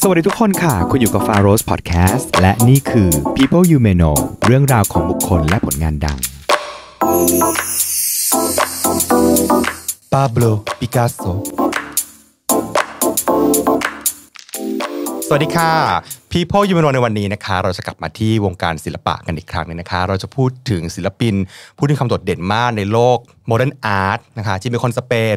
สวัสดีทุกคนค่ะ คุณอยู่กับ f a r o s Podcast และนี่คือ People You May Know เรื่องราวของบุคคลและผลงานดัง Pablo Picasso สวัสดีค่ะ People You May Know ในวันนี้นะคะเราจะกลับมาที่วงการศิลปะกันอีกครั้งนึงนะคะ เราจะพูดถึงศิลปิน ผู้ที่คำโดดเด่นมากในโลกโมเดิร์นอาร์ตนะคะที่เป็นคนสเปน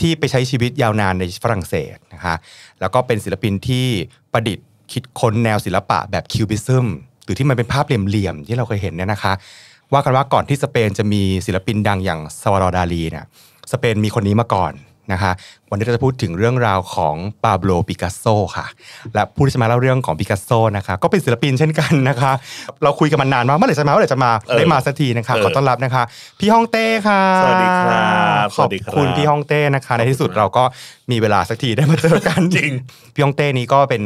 ที่ไปใช้ชีวิตยาวนานในฝรั่งเศสนะคะแล้วก็เป็นศิลปินที่ประดิษฐ์ คิดค้นแนวศิลปะแบบคิวบิซึมหรือที่มันเป็นภาพเหลี่ยมๆที่เราเคยเห็นเนี่ยนะคะ ว่ากันว่าก่อนที่สเปนจะมีศิลปินดังอย่างซาวาร์ดาลีเนี่ย สเปนมีคนนี้มาก่อนนะคะวันนี้เราจะพูดถึงเรื่องราวของปาโบลปิกัสโซค่ะ และผู้ที่จะมาเล่าเรื่องของปิกัสโซนะคะ ก็เป็นศิลปินเช่นกันนะคะ เราคุยกันมานานมากเมื่อไหร่จะมาเมื่อไหร่จะมาได้มาสักทีนะคะขอต้อนรับนะคะ พี่ฮ่องเต้ค่ะสวัสดีครับขอบคุณพี่ฮ่องเต้นะคะ ในที่สุดเราก็มีเวลาสักทีได้มาเจอกันจริงพี่ฮ่องเต้นี้ก็เป็น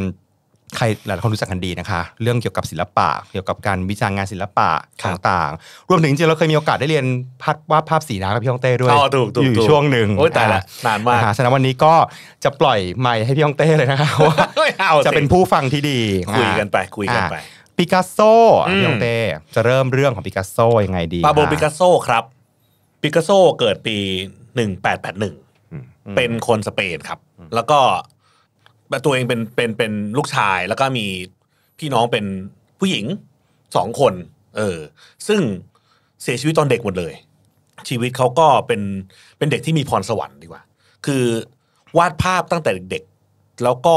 ใครหลายคนรู้จักกันดีนะคะ เรื่องเกี่ยวกับศิลปะเกี่ยวกับการวิจารณ์งานศิลปะต่างๆรวมถึงจริงเราเคยมีโอกาสได้เรียนภาพวาดภาพสีน้ำกับพี่ฮ่องเต้ด้วยอ๋อถูกถูกอยู่ช่วงหนึ่งโอ้ยแต่ละนานมากฉะนั้นวันนี้ก็จะปล่อยไม้ให้พี่ฮ่องเต้เลยนะคะว่าจะเป็นผู้ฟังที่ดีคุยกันไปคุยกันไปปิกัสโซพี่ฮ่องเต้จะเริ่มเรื่องของปิกัสโซยังไงดีปาโบปิกัสโซครับปิกัสโซเกิดปีหหนึ่งแแปปดดนึ่งเป็นคนสเปนครับ แล้วก็ตัวเองเป็นเป็นเป็นลูกชาย แล้วก็มีพี่น้องเป็นผู้หญิงสองคน เออ ซึ่งเสียชีวิตตอนเด็กหมดเลย ชีวิตเขาก็เป็นเป็นเด็กที่มีพรสวรรค์ดีกว่า คือวาดภาพตั้งแต่เด็กๆแล้วก็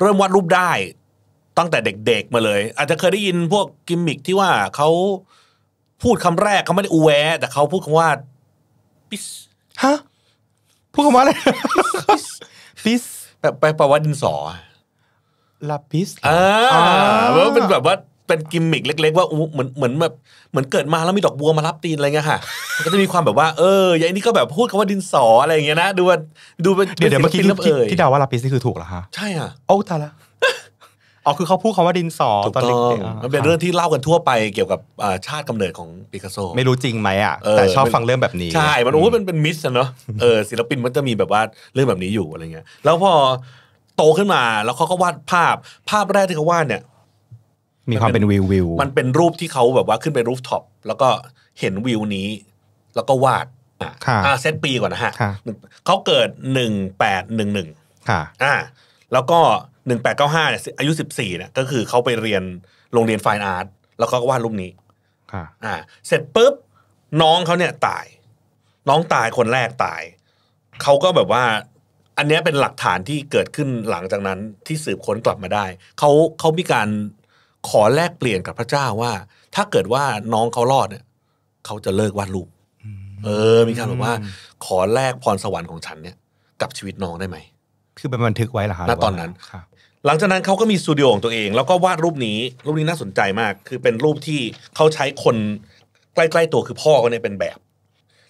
เริ่มวาดรูปได้ ตั้งแต่เด็กๆมาเลยอาจจะเคยได้ยินพวกกิมมิคที่ว่าเขาพูดคำแรกเขาไม่ได้อูแวแต่เขาพูดคำว่าปิสฮะพูดคำว่าอะไรปิสไปแปลว่าดินสอลาปิสอ่าแล้วเป็นแบบว่าเป็นกิมมิกเล็กๆว่าเหมือนเหมือนแบบเหมือนเกิดมาแล้วมีดอกบัวมารับตีนอะไรเงี้ยค่ะมันก็จะมีความแบบว่าเอออย่างนี้ก็แบบพูดคำว่าดินสออะไรเงี้ยนะดูว่าดูเป็นเดี๋ยวเมื่อกี้ที่ดาว่าลาปิสนี่คือถูกเหรอฮะใช่อ่ะโอ้ตาละอ๋อคือเขาพูดคำว่าดินสอถูกตอน้เด็อกงมันเป็นเรื่องที่เล่ากันทั่วไปเกี่ยวกับชาติกำเนิดของปิกัสโซไม่รู้จริงไหมอ่ะแต่ชอบฟังเรื่องแบบนี้ใช่ มันโอ้ยมันเป็นมิสะเนอะเออศิลปินมันจะมีแบบว่าเรื่องแบบนี้อยู่อะไรเงี้ยแล้วพอโตขึ้นมาแล้วเขาก็วาดภาพภาพแรกที่เขาวาดเนี่ยมีความเป็นวิววิวมันเป็นรูปที่เขาแบบว่าขึ้นไปรูฟท็อปแล้วก็เห็นวิวนี้ แล้วก็วาดอ่าเซตปีก่อนนะฮะะเขาเกิดหนึ่งแปดหนึ่งหนึ่งค่ะอ่าแล้วก็หนึ่งแปดเก้าห้าเนี่ยอายุสิบสี่เนี่ยก็คือเขาไปเรียนโรงเรียนไฟน์อาร์ตแล้วก็วาดรูปนี้อ่า เสร็จปุ๊บน้องเขาเนี่ยตาย น้องตายคนแรกตายเขาก็แบบว่า อันนี้เป็นหลักฐานที่เกิดขึ้นหลังจากนั้นที่สืบค้นกลับมาได้เขาเขามีการขอแลกเปลี่ยนกับพระเจ้าว่า ถ้าเกิดว่าน้องเขารอดเนี่ยเขาจะเลิกวาดรูปเออมีการบอกว่า ขอแลกพรสวรรค์ของฉัน เนี่ย กับชีวิตน้องได้ไหมคือเป็นบันทึกไว้เหรอฮะณตอนนั้นหลังจากนั้นเขาก็มีสตูดิโอของตัวเอง แล้วก็วาดรูปนี้ รูปนี้น่าสนใจมาก คือเป็นรูปที่เขาใช้คนใกล้ๆ ตัวคือพ่อเขาเนี่ยเป็นแบบ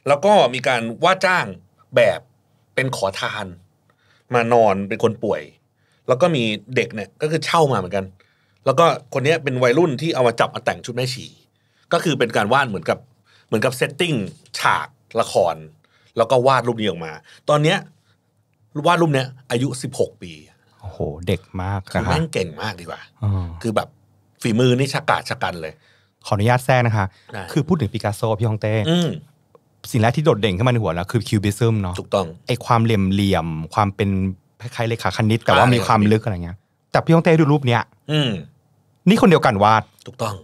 แล้วก็มีการว่าจ้างแบบเป็นขอทาน มานอนเป็นคนป่วย แล้วก็มีเด็กเนี่ยก็คือเช่ามาเหมือนกัน แล้วก็คนนี้เป็นวัยรุ่นที่เอามาจับมาแต่งชุดแม่ชีก็คือเป็นการวาดเหมือนกับเหมือนกับเซตติ้งฉากละคร แล้วก็วาดรูปนี้ออกมา ตอนเนี้ยวาดรูปเนี้ยอายุสิบหกปีโหเด็กมากคือแม่งเก่งมากดีกว่าคือแบบฝีมือนี่ชากาชะกันเลย ขออนุญาตแทรกนะคะ คือพูดถึงปิกัสโซพี่ฮองเต้สิ่งแรกที่โดดเด่นขึ้นมาในหัวแล้วคือคิวบิซึมเนาะถูกต้องไอความเหลี่ยมเหลี่ยม ความเป็นคล้ายๆเลขาคณิตแต่ว่ามีความลึกอะไรเงี้ย แต่พี่ฮองเต้ดูรูปเนี้ยอืนี่คนเดียวกันวาด ถูกต้อง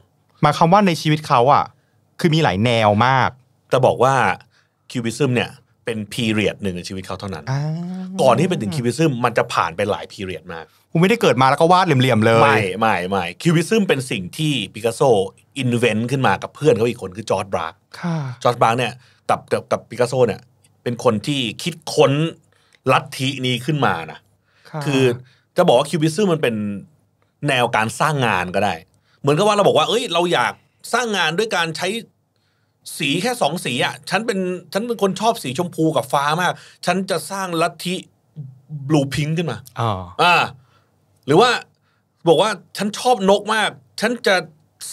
มาคำว่าในชีวิตเขาอ่ะคือมีหลายแนวมากแต่บอกว่าคิวบิซึมเนี่ยเป็นพีเรียดหนึ่งในชีวิตเขาเท่านั้นก่อนที่ไปถึงคิวบิซึมมันจะผ่านไปหลายพีเรียดมากผมไม่ได้เกิดมาแล้วก็วาดเหลี่ยมๆเลยไม่ไม่ไม่คิวบิซึมเป็นสิ่งที่ปิกัสโซอินเวนต์ขึ้นมากับเพื่อนเขาอีกคนคือจอร์ดบรากจอร์ดบรากเนี่ยกับกับกับปิกัสโซเนี่ยเป็นคนที่คิดค้นลัทธินี้ขึ้นมานะคือจะบอกว่าคิวบิซึมมันเป็นแนวการสร้างงานก็ได้เหมือนกับว่าเราบอกว่าเอ้ยเราอยากสร้างงานด้วยการใช้สีแค่สองสีอ่ะ ฉันเป็นฉันเป็นคนชอบสีชมพูกับฟ้ามาก ฉันจะสร้างลัทธิบลูพิงขึ้นมาอ๋ออ่าหรือว่าบอกว่าฉันชอบนกมาก ฉันจะ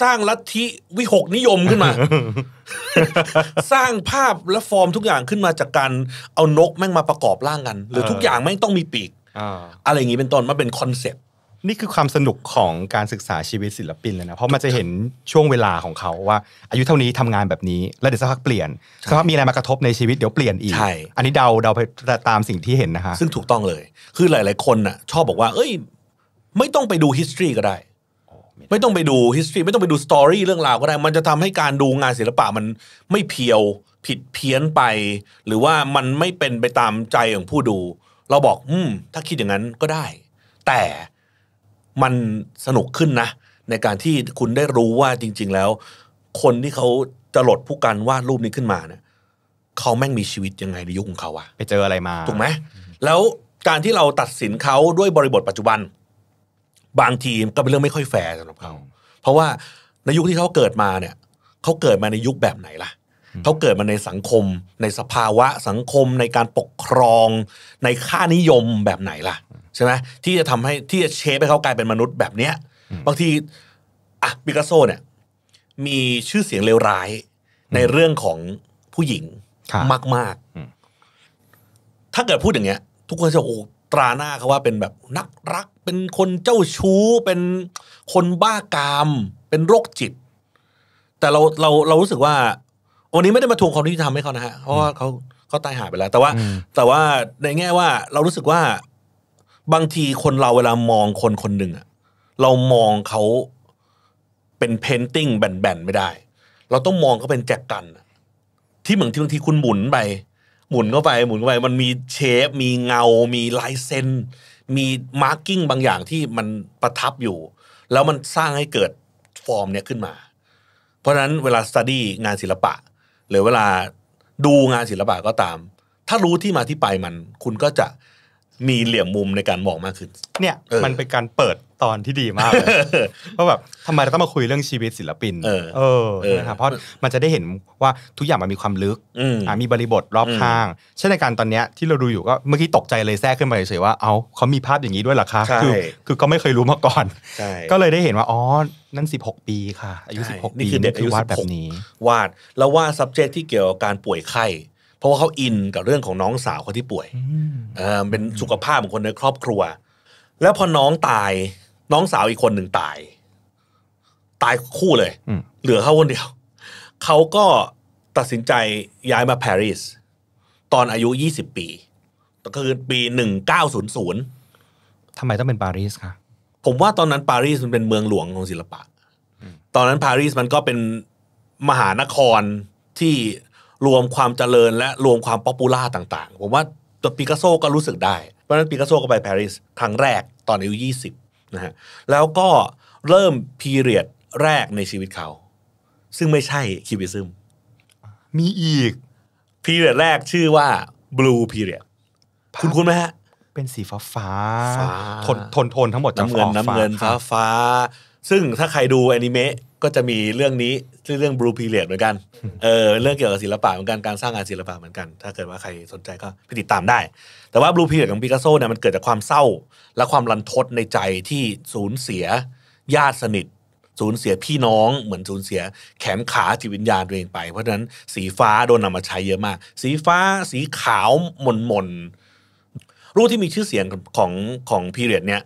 สร้างลัทธิวิหกนิยมขึ้นมา สร้างภาพและฟอร์มทุกอย่างขึ้นมาจากการเอานกแม่งมาประกอบร่างกัน หรือทุกอย่างแม่งต้องมีปีกอะไรอย่างนี้เป็นต้นมันเป็นคอนเซ็ปนี่คือความสนุกของการศึกษาชีวิตศิลปินเลยนะเพราะมันจะเห็นช่วงเวลาของเขาว่า อายุเท่านี้ทำงานแบบนี้ แล้วเดี๋ยวสักพักเปลี่ยนสักพักมีอะไรมากระทบในชีวิตเดี๋ยวเปลี่ยนอีกอันนี้เดาเดาไปตามสิ่งที่เห็นนะคะซึ่งถูกต้องเลย คือหลาย ๆ คนน่ะ ชอบบอกว่า เอ้ย ไม่ต้องไปดู history ก็ได้ไม่ต้องไปดู history ไม่ต้องไปดู story เรื่องราวก็ได้มันจะทำให้การดูงานศิลปะมันไม่เพียวผิดเพี้ยนไป หรือว่ามันไม่เป็นไปตามใจของผู้ดู เราบอกอืมถ้าคิดอย่างนั้นก็ได้ แต่มันสนุกขึ้นนะ ในการที่คุณได้รู้ว่าจริง ๆแล้ว คนที่เขาจะหลดผู้การวาดรูปนี้ขึ้นมาเนี่ยเขาแม่งมีชีวิตยังไงในยุคของเขาอะไปเจออะไรมาถูกไหมแล้วการที่เราตัดสินเขาด้วยบริบทปัจจุบัน บางทีก็เป็นเรื่องไม่ค่อยแฟร์สำหรับเขาเพราะว่าในยุคที่เขาเกิดมาเนี่ยเขาเกิดมาในยุคแบบไหนล่ะเขาเกิดมาในสังคม ในสภาวะสังคม ในการปกครอง ในค่านิยมแบบไหนล่ะใช่ไหมที่จะทำให้ที่จะเชฟให้เขากลายเป็นมนุษย์ แบบเนี้ยบางทีอ่ะปิกัสโซเนี่ยมีชื่อเสียงเลวร้ายในเรื่องของผู้หญิงมากมากถ้าเกิดพูดอย่างเงี้ย ทุกคนจะโอ้ตราหน้าเขาว่าเป็นแบบนักรัก เป็นคนเจ้าชู้เป็นคนบ้ากาม เป็นโรคจิต แต่เราเราเรารู้สึกว่าวันนี้ไม่ได้มาทวงความยุติธรรมให้เขานะฮะเพราะว่าเขาเขาตายหายไปแล้ว แต่ว่า แต่ว่าในแง่ว่าเรารู้สึกว่าบางทีคนเราเวลามองคนคนหนึ่งอะเรามองเขาเป็นเพนติ้งแบนๆไม่ได้ เราต้องมองเขาเป็นแจกัน ที่เหมือนที่บางทีคุณหมุนไป หมุนเข้าไปหมุนเข้าไป มันมีเชฟมีเงา มีลายเซนมีมาร์กิ้งบางอย่างที่มันประทับอยู่ แล้วมันสร้างให้เกิดฟอร์มเนี้ยขึ้นมา เพราะฉะนั้นเวลาสตูดี้งานศิลปะ หรือเวลาดูงานศิลปะก็ตาม ถ้ารู้ที่มาที่ไปมันคุณก็จะมีเหลี่ยมมุมในการมองมากขึ้นเนี่ยมันเป็นการเปิดตอนที่ดีมากเลยเพราะแบบทำไมเราต้องมาคุยเรื่องชีวิตศิลปิน เออเออนะครับเพราะมันจะได้เห็นว่าทุกอย่างมันมีความลึกมีบริบทรอบข้าง เช่นในการตอนเนี้ยที่เราดูอยู่ก็เมื่อกี้ตกใจเลยแทรกขึ้นมาเฉยๆว่าเอ้าเขามีภาพอย่างนี้ด้วยหรอคะคือคือก็ไม่เคยรู้มาก่อนก็เลยได้เห็นว่าอ๋อนั่น16 ปีค่ะ อายุ 16ปีนี่คือวาดแบบนี้ วาด แล้ววาด subject ที่เกี่ยวกับการป่วยไข้เพราะว่าเขาอินกับเรื่องของน้องสาวเขาที่ป่วยเออเป็นสุขภาพของคนในครอบครัว แล้วพอน้องตาย น้องสาวอีกคนหนึ่งตาย ตายคู่เลยเหลือเขาคนเดียว เขาก็ตัดสินใจย้ายมาปารีส ตอนอายุยี่สิบปีก็คือปีหนึ่งเก้าศูนย์ศูนย์ทำไมต้องเป็นปารีสคะ ผมว่าตอนนั้นปารีสมันเป็นเมืองหลวงของศิลปะตอนนั้นปารีสมันก็เป็นมหานครที่รวมความเจริญและรวมความป๊อปปูล่าต่าง ๆ ผมว่าตัวปิกัสโซก็รู้สึกได้ เพราะฉะนั้นปิกัสโซก็ไปปารีสครั้งแรกตอนอายุ20 นะฮะ แล้วก็เริ่มพีเรียดแรกในชีวิตเขา ซึ่งไม่ใช่ คิวบิซึม มีอีก พีเรียดแรกชื่อว่าบลูพีเรียดคุณคุณไหมฮะ เป็นสีฟ้า ฟ้าทนทน ทน ทั้งหมดน้ำเงินน้ำเงิน ฟ้า ฟ้า ซึ่งถ้าใครดูแอนิเมะก็จะมีเรื่องนี้เรื่องบลูพีเรียดเหมือนกัน เออเรื่องเกี่ยวกับศิลปะเหมือนกันการสร้างงานศิลปะเหมือนกัน ถ้าเกิดว่าใครสนใจก็ไปติดตามได้ แต่ว่าบลูพีเรียดของปิกัสโซเนี่ยมันเกิดจากความเศร้า และความรันทดในใจที่สูญเสีย ญาติสนิทสูญเสียพี่น้องเหมือนสูญเสีย แขนขาจิตวิญญาณตัวเองไป เพราะฉะนั้นสีฟ้าโดนนำมาใช้เยอะมาก สีฟ้าสีขาวหม่นหม่นรูปที่มีชื่อเสียงของของพีเรียดเนี่ย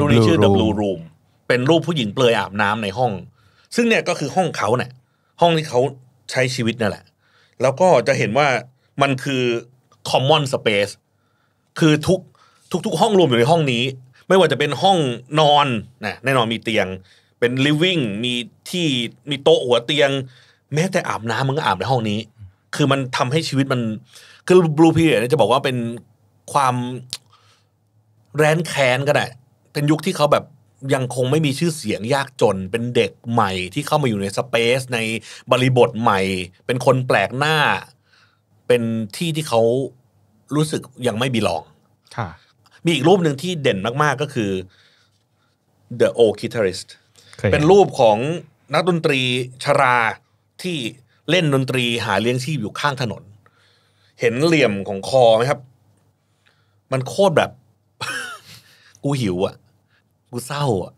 รูปนี้ชื่อ The Blue Room เป็นรูปผู้หญิงเปลือยอาบน้ำในห้องซึ่งเนี่ยก็คือห้องเขาเนี่ยห้องที่เขาใช้ชีวิตนั่นแหละ แล้วก็จะเห็นว่ามันคือ common space คือทุกทุกทุกห้องรวมอยู่ในห้องนี้ ไม่ว่าจะเป็นห้องนอนนะแน่นอนมีเตียง เป็น living มีที่มีโต๊ะหัวเตียงแม้แต่อาบน้ำมันก็อาบในห้องนี้ คือมันทำให้ชีวิตมันคือ blue period จะบอกว่าเป็นความแร้นแค้นก็ได้เป็นยุคที่เขาแบบยังคงไม่มีชื่อเสียงยากจนเป็นเด็กใหม่ที่เข้ามาอยู่ในสเปซในบริบทใหม่ เป็นคนแปลกหน้า เป็นที่ที่เขารู้สึกยังไม่บีลองมีอีกรูปหนึ่งที่เด่นมาก ๆ ก็คือ The Old Guitarist เป็นรูปของนักดนตรีชราที่เล่นดนตรีหาเลี้ยงชีพอยู่ข้างถนน เห็นเหลี่ยมของคอไหมครับ มันโคตรแบบกูหิวอะกูเศร้าอ่ะ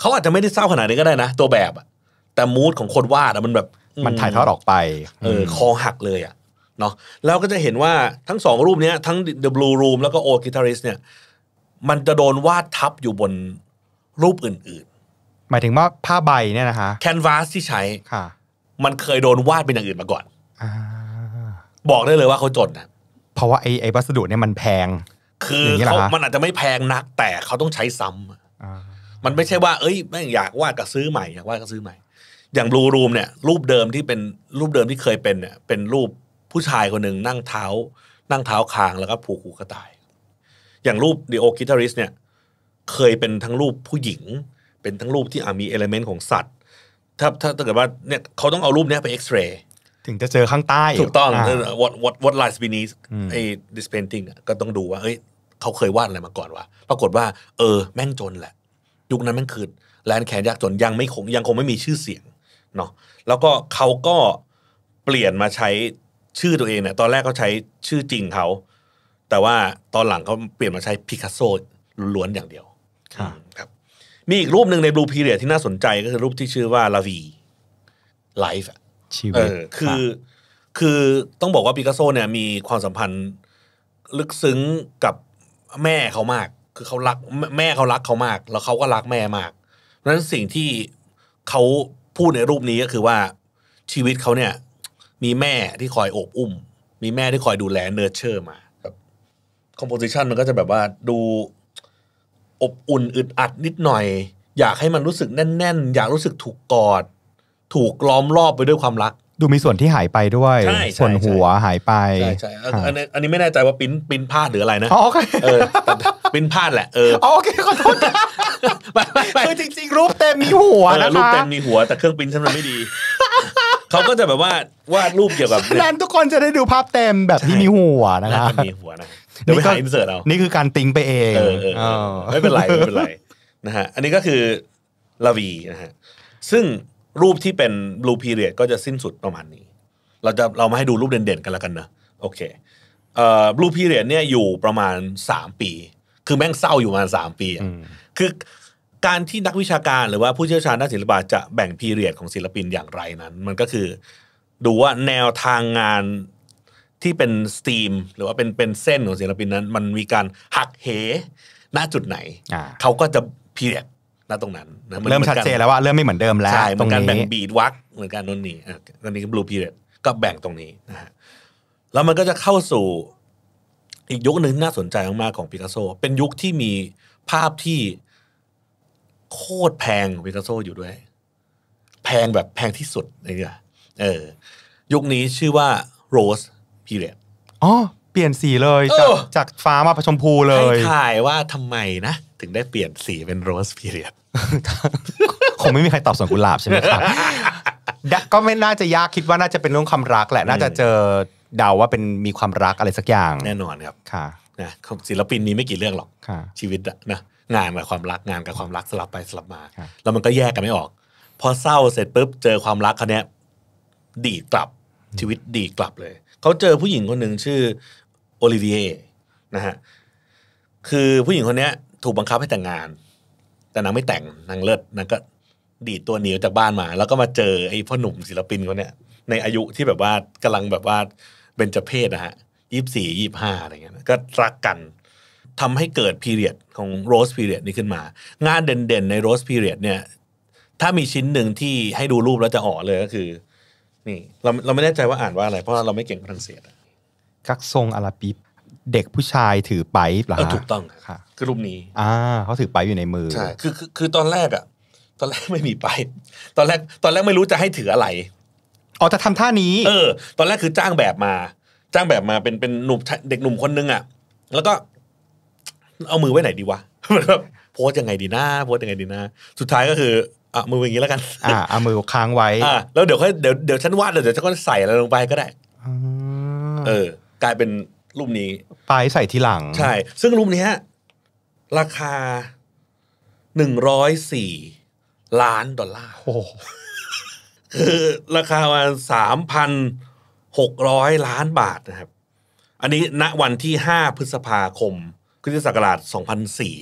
เขาอาจจะไม่ได้เศร้าขนาดนี้ก็ได้นะตัวแบบอ่ะ แต่มูดของคนวาดอะมันแบบมันถ่ายทอดออกไปเออคอหักเลยอ่ะเนาะแล้วก็จะเห็นว่าทั้งสองรูปนี้ทั้ง The Blue Room แล้วก็ Old Guitarist เนี่ย มันจะโดนวาดทับอยู่บนรูปอื่น ๆ หมายถึงว่าผ้าใบเนี่ยนะคะแคนวาสที่ใช้ค่ะ มันเคยโดนวาดเป็นอย่างอื่นมาก่อนอบอกได้เลยว่าเขาจนนะเพราะว่าไอ้ไอ้วัสดุเนี่ยมันแพงคือเขามันอาจจะไม่แพงนัก แต่เขาต้องใช้ซ้ำมันไม่ใช่ว่าเอ้ยไม่อยากวาดก็ซื้อใหม่อยากวาดก็ซื้อใหม่ อย่างบลูรูมเนี่ยรูปเดิมที่เป็นรูปเดิมที่เคยเป็นเนี่ยเป็นรูปผู้ชายคนหนึ่งนั่งเท้านั่งเท้าคางแล้วก็ผูกหูกระต่าย อย่างรูปดิโอคิทาริสเนี่ย เคยเป็นทั้งรูปผู้หญิง เป็นทั้งรูปที่มีเอลเมนต์ของสัตว์ ถ้าถ้าถ้าเกิดว่าเนี่ยเขาต้องเอารูปนี้ไปเอ็กซเรย์ถึงจะเจอข้างใต้ถูกต้อง what what what lies beneath ไอ้ this painting ก็ต้องดูว่าเอ้ยเขาเคยวาดอะไรมาก่อนวะ ปรากฏว่าเออแม่งจนแหละ ยุคนั้นแม่งคือแลนแคนยากจนยังไม่คงยังคงไม่มีชื่อเสียงเนาะ แล้วก็เขาก็เปลี่ยนมาใช้ชื่อตัวเองเนี่ย ตอนแรกเขาใช้ชื่อจริงเขา แต่ว่าตอนหลังเขาเปลี่ยนมาใช้พิกัสโซล้วนอย่างเดียวครับ มีอีกรูปหนึ่งในบลูพีเรียที่น่าสนใจก็คือรูปที่ชื่อว่าลาวีไลฟ์ ชีวิตคือ คือต้องบอกว่าปิกัสโซเนี่ยมีความสัมพันธ์ลึกซึ้งกับแม่เขามากคือเขารักแม่เขารักเขามาก แล้วเขาก็รักแม่มากนั้นสิ่งที่เขาพูดในรูปนี้ก็คือว่าชีวิตเขาเนี่ย มีแม่ที่คอยอบอุ้มมีแม่ที่คอยดูแลเนอร์เชอร์มาครับคอมโพสิชันมันก็จะแบบว่าดูอบอุ่นอึดอัดนิดหน่อย อยากให้มันรู้สึกแน่น ๆ อยากรู้สึกถูกกอด ถูกล้อมรอบไปด้วยความรักดูมีส่วนที่หายไปด้วยส่วนหัวหายไปใช่ใช่อันนี้อันนี้ไม่แน่ใจว่าปิ้นปิ้นพลาดหรืออะไรนะอ๋อโอเคเออปิ้นพลาดแหละเออโอเคขอโทษไไไคือจริงๆรูปเต็มมีหัวนะคะรูปเต็มมีหัวแต่เครื่องปิ้นฉันมันไม่ดีเขาก็จะแบบว่าวาดรูปเกี่ยวกับแนน้ทุกคนจะได้ดูภาพเต็มแบบที่มีหัวนะคะมีหัวนะเดี๋ยวไปหาอินเสิร์ตเอานี่คือการติ้งไปเองเออไม่เป็นไรไม่เป็นไรนะฮะอันนี้ก็คือลาวีนะฮะซึ่งรูปที่เป็นบลูพีเรียดก็จะสิ้นสุดประมาณนี้ เราจะเรามาให้ดูรูปเด่นๆกันแล้วกันนะโอเคบลูพีเรียดเนี่ยอยู่ประมาณสามปี คือแม่งเศร้าอยู่ประมาณมปีคือการที่นักวิชาการหรือว่าผู้เชี่ยวชาญด้านศิลปะจะแบ่งพีเรียดของศิลปินอย่างไรนั้น มันก็คือดูว่าแนวทางงานที่เป็นสตรีม หรือว่าเป็นเป็นเส้นของศิลปินนั้น มันมีการหักเหณจุดไหน เขาก็จะพีเรียดณตรงนั้นนะเริ่มชัดเจนแล้วว่าเริ่มไม่เหมือนเดิมแล้วใช่ตรงกี้แบ่งบีดวักเหมือนกันนู่นนี่อันนี้กบลูพีเรียดก็แบ่งตรงนี้นะฮะแล้วมันก็จะเข้าสู่ อีกยุคหนึ่งน่าสนใจมากๆของปิกัสโซ เป็นยุคที่มีภาพที่โคตรแพงของปิกัสโซอยู่ด้วย แพงแบบแพงที่สุดเลยเียเออ ยุคนี้ชื่อว่าโรสพีเรียดอ๋อเปลี่ยนสีเลยจากจากฟ้ามาผชมพูเลยให้ถ่ายว่าทำไมนะถึงได้เปลี่ยนสีเป็นโรสพีเรียดคงไม่มีใครตอบสวนกุหลาบใช่ไหมครับก็ไม่น่าจะยากคิดว่าน่าจะเป็นเรื่องความรักแหละ น่าจะเจอเดาว่าเป็นมีความรักอะไรสักอย่างแน่นอนครับค่ะนะศิลปินมีไม่กี่เรื่องหรอกชีวิตนะงานกับความรักงานกับความรักสลับไปสลับมาแล้วมันก็แยกกันไม่ออก พอเศร้าเสร็จปุ๊บเจอความรักคนนี้ดีกลับชีวิตดีกลับเลยเขาเจอผู้หญิงคนหนึ่งชื่อโอลิเวียนะฮะคือผู้หญิงคนนี้ถูกบังคับให้แต่งงานแต่นางไม่แต่งนางเลิศนางก็ดีดตัวหนีออกจากบ้านมา แล้วก็มาเจอไอ้พ่อหนุ่มศิลปินคนเนี้ยในอายุที่แบบว่ากำลังแบบว่าเป็นจเพศนะฮะยี่สี่ยี่ห้าอะไรเงี้ยก็รักกัน ทำให้เกิดพีเรียดของโรสพีเรียดนี้ขึ้นมา งานเด่นๆในโรสพีเรียดเนี่ย ถ้ามีชิ้นหนึ่งที่ให้ดูรูปแล้วจะอ๋อเลยก็คือ นี่เราเราไม่แน่ใจว่าอ่านว่าอะไรเพราะเราไม่เก่งฝรั่งเศสกักซงอาราปิปเด็กผู้ชายถือไปหรอถูกต้องค่ะคือรูปนี้ อ่าเขาถือไปอยู่ในมือใช่คือคือ คือตอนแรกอ่ะตอนแรกไม่มีไปตอนแรกตอนแรกไม่รู้จะให้ถืออะไรอ๋อจะทำท่านี้ เออ ตอนแรกคือจ้างแบบมา จ้างแบบมาเป็นเป็นหนุ่มเด็กหนุ่มคนนึงอ่ะแล้วก็ เอามือไว้ไหนดีวะแบบโพสยังไงดีนะ โพสยังไงดีนะสุดท้ายก็คือ อ่ะมืออย่างนี้แล้วกัน อ่าเอามือค้างไว้อ่าแล้วเดี๋ยวค่อยเดี๋ยวเดี๋ยวฉันวาดเดี๋ยวฉันก็ใส่อะไรลงไปก็ได้อเออ กลายเป็นรูปนี้ปลายใส่ทีหลัง ใช่ ซึ่งรูปนี้ราคาหนึ่งร้อยสี่ล้านดอลลาร์โอ้คือราคาประมาณสามพันหกร้อยล้านบาทนะครับ อันนี้ณวันที่ห้าพฤษภาคมคือศักราชสองพันสี่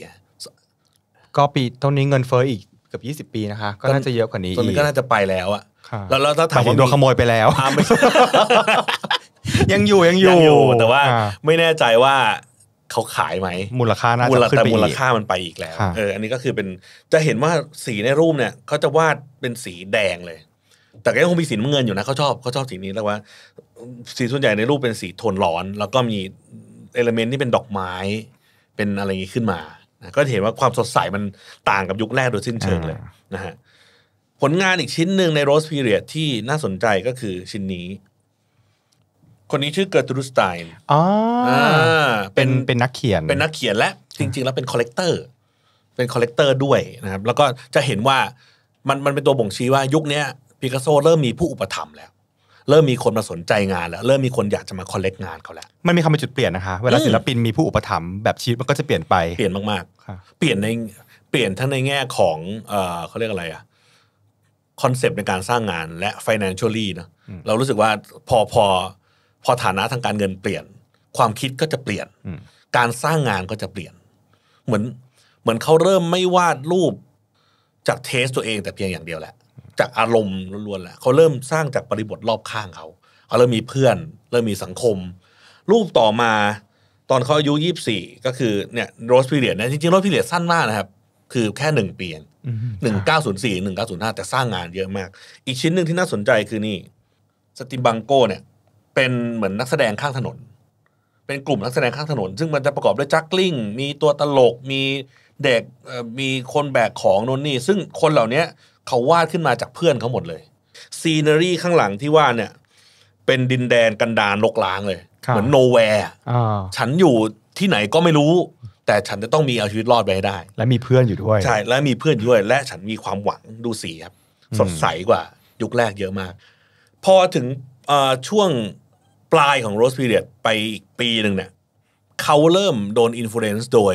ก็ปีเท่านี้เงินเฟ้ออีกเกือบยี่สิบปีนะคะ ก็น่าจะเยอะกว่านี้ตอนนี้ ก็น่าจะไปแล้วอะแล้วถ้าถามว่าโดนขโมยไปแล้วยังอยู่ยังอยู่แต่ว่า ไม่แน่ใจว่าเขาขายไหมมูลค่าน่าจะขึ้นไปมูลค่ามันไปอีกแล้วเอออันนี้ก็คือเป็นจะเห็นว่าสีในรูปเนี่ยเขาจะวาดเป็นสีแดงเลย แต่ก็ยังคงมีสีเงินอยู่นะเขาชอบเขาชอบสีนี้แล้วว่า สีส่วนใหญ่ในรูปเป็นสีโทนร้อน แล้วก็มีเอลเมนต์ที่เป็นดอกไม้ เป็นอะไรงนี้ขึ้นมา ก็เห็นว่าความสดใสมันต่างกับยุคแรกโดยสิ้นเชิงเลยนะฮะผลงานอีกชิ้นหนึ่งในโรสพีเรียที่น่าสนใจก็คือชิ้นนี้คนนี้ชื่อเกิร์ตูรสไตน์อ๋อเป็น เป็นนักเขียน เป็นนักเขียนและจริง ๆแล้วเป็นคอลเลกเตอร์ เป็นคอลเลกเตอร์ด้วยนะครับ แล้วก็จะเห็นว่ามันมันเป็นตัวบ่งชี้ว่ายุคนี้พิกัสโซเริ่มมีผู้อุปถัมภ์แล้ว เริ่มมีคนมาสนใจงานแล้ว เริ่มมีคนอยากจะมาคอลเลกงานเขาแล้ว มันมีคำเป็นจุดเปลี่ยนนะคะเวลาศิลปินมีผู้อุปถัมภ์แบบชีวิตมันก็จะเปลี่ยนไป เปลี่ยนมากๆเปลี่ยนในเปลี่ยนทั้งในแง่ของเออเขาเรียกอะไรอะคอนเซปต์ในการสร้างงานและ financially นะเรารู้สึกว่าพอพอพอฐานะทางการเงินเปลี่ยน ความคิดก็จะเปลี่ยน การสร้างงานก็จะเปลี่ยน เหมือนเหมือนเขาเริ่มไม่วาดรูปจากเทสตัวเองแต่เพียงอย่างเดียวแหละ จากอารมณ์ล้วนๆแหละเขาเริ่มสร้างจากบริบทรอบข้างเขาเขาเริ่มมีเพื่อนเริ่มมีสังคม รูปต่อมาตอนเขาอายุยี่สิบสี่ก็คือเนี่ยโรสพีเรียดนะจริงๆโรสพีเรียดสั้นมากนะครับ คือแค่หนึ่งปีหนึ่งเก้าศูนย์สี่หนึ่งเก้าศูนย์ห้าแต่สร้างงานเยอะมาก อีกชิ้นหนึ่งที่น่าสนใจคือนี่ สติมบังโกเนี่ยเป็นเหมือนนักแสดงข้างถนน เป็นกลุ่มนักแสดงข้างถนนซึ่งมันจะประกอบด้วยจักลิ้งมีตัวตลกมีเด็กมีคนแบกของนนนี่ซึ่งคนเหล่านี้เขาวาดขึ้นมาจากเพื่อนเขาหมดเลยซีเนอรี่ข้างหลังที่ว่าเนี่ย เป็นดินแดนกันดารลกล้างเลยเหมือนโนแวร์ฉันอยู่ที่ไหนก็ไม่รู้ แต่ฉันจะต้องมีเอาชีวิตรอดไปได้ และมีเพื่อนอยู่ด้วยใช่และมีเพื่อนด้วย และฉันมีความหวังดูสีครับสดใสกว่ายุคแรกเยอะมากพอถึงช่วงปลายของโรสพีเรียดไปอีกปีหนึ่งเนี่ยเขาเริ่มโดนอิมโฟเรนซ์โดย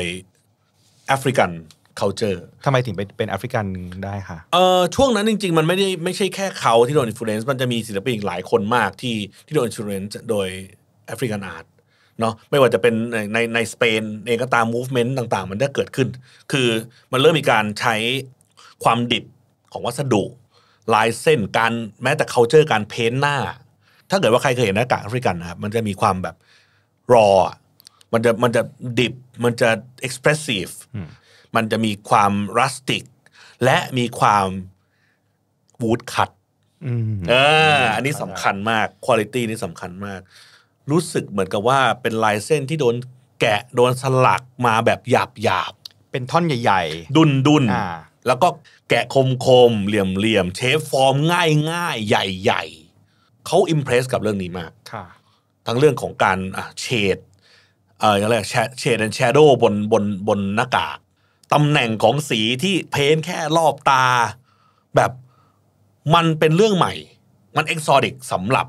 แอฟริกันเ u l t u r e ทำไมถึงเป็นเป็นแอฟริกันได้คะเอ่อช่วงนั้นจริงๆมันไม่ได้ไม่ใช่แค่เขาที่โดนอิมโฟเรนซ์มันจะมีศิลปินอีกหลายคนมากที่ที่โดนอิมโฟเรนซ์โดยแอฟริกันอาร์ตเนาะไม่ว่าจะเป็นในในสเปนเองก็ตามมูฟเมนต์ต่างๆ มันได้เกิดขึ้น คือมันเริ่มมีการใช้ความดิบของวัสดุ ลายเส้นการแม้แต่เค l t u r e การเพ้นหน้าถ้าเกิดว่าใครเคยเห็นหน้ากากแอฟริกันนะครับมันจะมีความแบบรอมันจะมันจะดิบ มันจะเอ็กซ์เพรสซีฟมันจะมีความรัสติกและมีความวูดคัตเออ อันนี้สำคัญมากคุณตี้นี่สำคัญมาก รู้สึกเหมือนกับว่าเป็นลายเส้นที่โดนแกะโดนสลักมาแบบหยาบหยาบ เป็นท่อนใหญ่ ๆ ดุนดุนแล้วก็แกะคมคมเหลี่ยมเหลี่ยมเชฟฟอร์มง่ายง่ายใหญ่ใหญ่เขาอิมเพรสกับเรื่องนี้มากทั้งเรื่องของการเฉดเอ่ออะไรเฉดแอนแชโดบนบนบนหน้ากากตำแหน่งของสีที่เพ้นแค่รอบตา แบบมันเป็นเรื่องใหม่ มันเอกซอดิกสำหรับ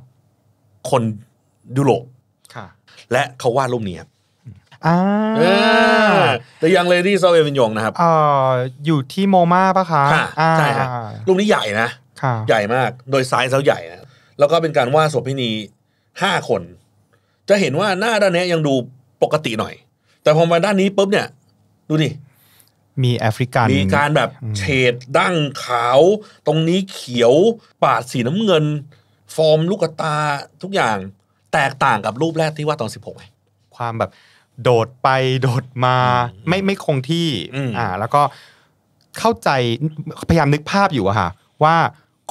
คนยุโรปและเขาวาดรูปนี้ครับแต่ยังเลดี้ซาเวินยงนะครับออยู่ที่โมมาปะคะใช่ครับรูปนี้ใหญ่นะใหญ่มาก โดยไซส์เขาใหญ่นะแล้วก็เป็นการว่าโสเภณีห้าคน จะเห็นว่าหน้าด้านนี้ยังดูปกติหน่อย แต่พอมาด้านนี้ปุ๊บเนี่ย ดูดิมีแอฟริกัน มีการแบบเฉดดั้งขาว ตรงนี้เขียว ปาดสีน้ำเงิน ฟอร์มลูกตาทุกอย่างแตกต่างกับรูปแรกที่ว่าตอนสิบหกความแบบโดดไปโดดมา ไม่ไม่คงที่อ่า แล้วก็เข้าใจพยายามนึกภาพอยู่อะค่ะว่า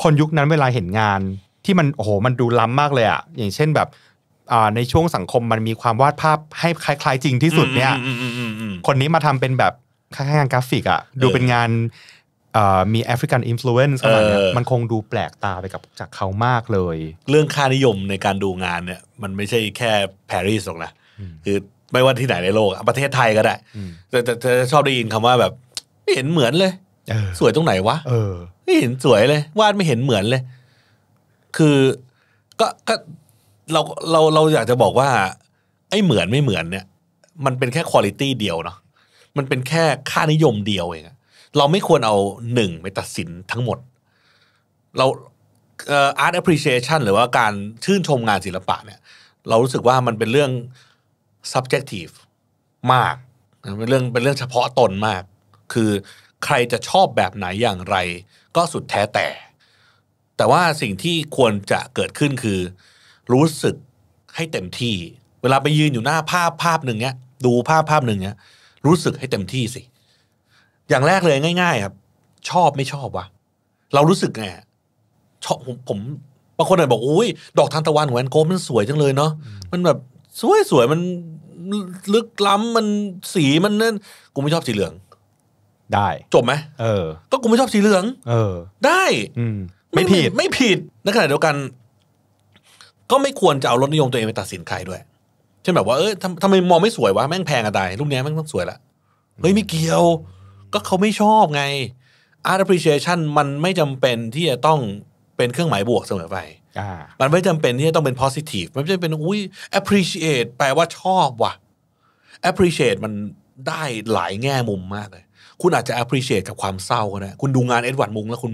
คนยุคนั้นเวลาเห็นงานที่มันโอ้โหมันดูล้ำมากเลยอะอย่างเช่นแบบในช่วงสังคมมันมีความวาดภาพให้คล้ายๆจริงที่สุดเนี่ยคนนี้มาทำเป็นแบบคล้ายๆงานกราฟิกอะดูเป็นงานมีแอฟริกันอิมโฟเอนซ์ขนาดเนี่ยมันคงดูแปลกตาไปกับจากเขามากเลย เรื่องค่านิยมในการดูงานเนี่ย มันไม่ใช่แค่ปพรีสหรอกนะคือไม่ว่าที่ไหนในโลกประเทศไทยก็ได้แต่แต่ชอบได้ยินคำว่าแบบไม่เห็นเหมือนเลยสวยตรงไหนวะไม่เห็นสวยเลยวาดไม่เห็นเหมือนเลยคือก็ก็เราเราเราอยากจะบอกว่า ไอ้เหมือนไม่เหมือนเนี่ยมันเป็นแค่คุณลิตี้เดียวเนาะมันเป็นแค่ค่านิยมเดียวเองเราไม่ควรเอาหนึ่งไปตัดสินทั้งหมดเราอาร์ตแอปพลิเคชันหรือว่าการชื่นชมงานศิลปะเนี่ยเรารู้สึกว่ามันเป็นเรื่อง subjective มากเป็นเรื่องเป็นเรื่องเฉพาะตนมาก คือใครจะชอบแบบไหนอย่างไร ก็สุดแท้แต่แต่ว่าสิ่งที่ควรจะเกิดขึ้นคือ รู้สึกให้เต็มที่เวลาไปยืนอยู่หน้าภาพภาพหนึ่งเนี้ยดูภาพภาพหนึ่งเนี้ยรู้สึกให้เต็มที่สิ อย่างแรกเลยง่าย ๆ ครับ ชอบไม่ชอบวะเรารู้สึกไงชอบผมผมบางคนอาจบอกอุ้ยดอกทานตะวันของแอนโกมันสวยจังเลยเนาะมันแบบสวยสวยมันลึกล้ำมันสีมันนั่นกูไม่ชอบสีเหลือง ได้ จบไหมเออก็กูไม่ชอบสีเหลือง เออ ได้ อืมไม่ผิดไม่ผิดในขณะเดียวกัน ก็ไม่ควรจะเอารสนิยมตัวเองไปตัดสินใครด้วย เช่นแบบว่าเออทำไมมองไม่สวยวะแม่งแพงอะตายรูปนี้แม่งต้องสวยละเฮ้ยไม่เกี่ยว ก็เขาไม่ชอบไง art appreciation มันไม่จำเป็นที่จะต้องเป็นเครื่องหมายบวกเสมอไปมันไม่จำเป็นที่จะต้องเป็น positive มันไม่จำเป็นอุ้ย appreciate แปลว่าชอบว่ะ appreciate มันได้หลายแง่มุมมากเลยคุณอาจจะ appreciate กับความเศร้าก็ได้คุณดูงานเอ็ดวาร์ดมุงแล้วคุณ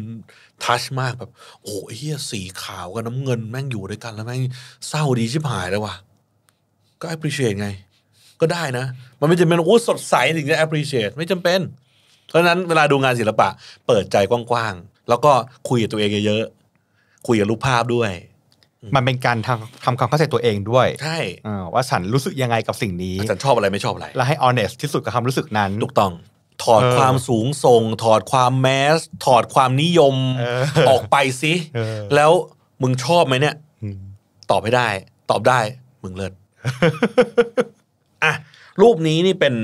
ทัชมากแบบ โอ้เฮียสีขาวกับ น้ำเงินแม่งอยู่ด้วยกันแล้วแม่งเศร้าดีชิบหายแล้วว่ะ ก็แอป r e ิเช t ไงก็ได้นะ มันไม่จำเป็นโอ้สดใสถึงจะแอป r e ิเช t ไม่จำเป็น เพราะนั้นเวลาดูงานศิลปะ เปิดใจกว้าง ๆ แล้วก็คุยกับตัวเองเยอะ ๆ คุยกับรูปภาพด้วย มันเป็นการทำทำความเข้าใจตัวเองด้วยใช่ว่าฉันรู้สึกยังไง กับสิ่งนี้ฉันชอบอะไรไม่ชอบอะไร แล้วให้ออเนสที่สุดกับความรู้สึกนั้นถูกต้องถอดความสูงส่ง ถอดความแมส ถอดความนิยมออกไปสิแล้วมึงชอบไหมเนี่ยตอบไม่ได้ ตอบได้ มึงเลิศอ่ะรูปนี้นี่เป็น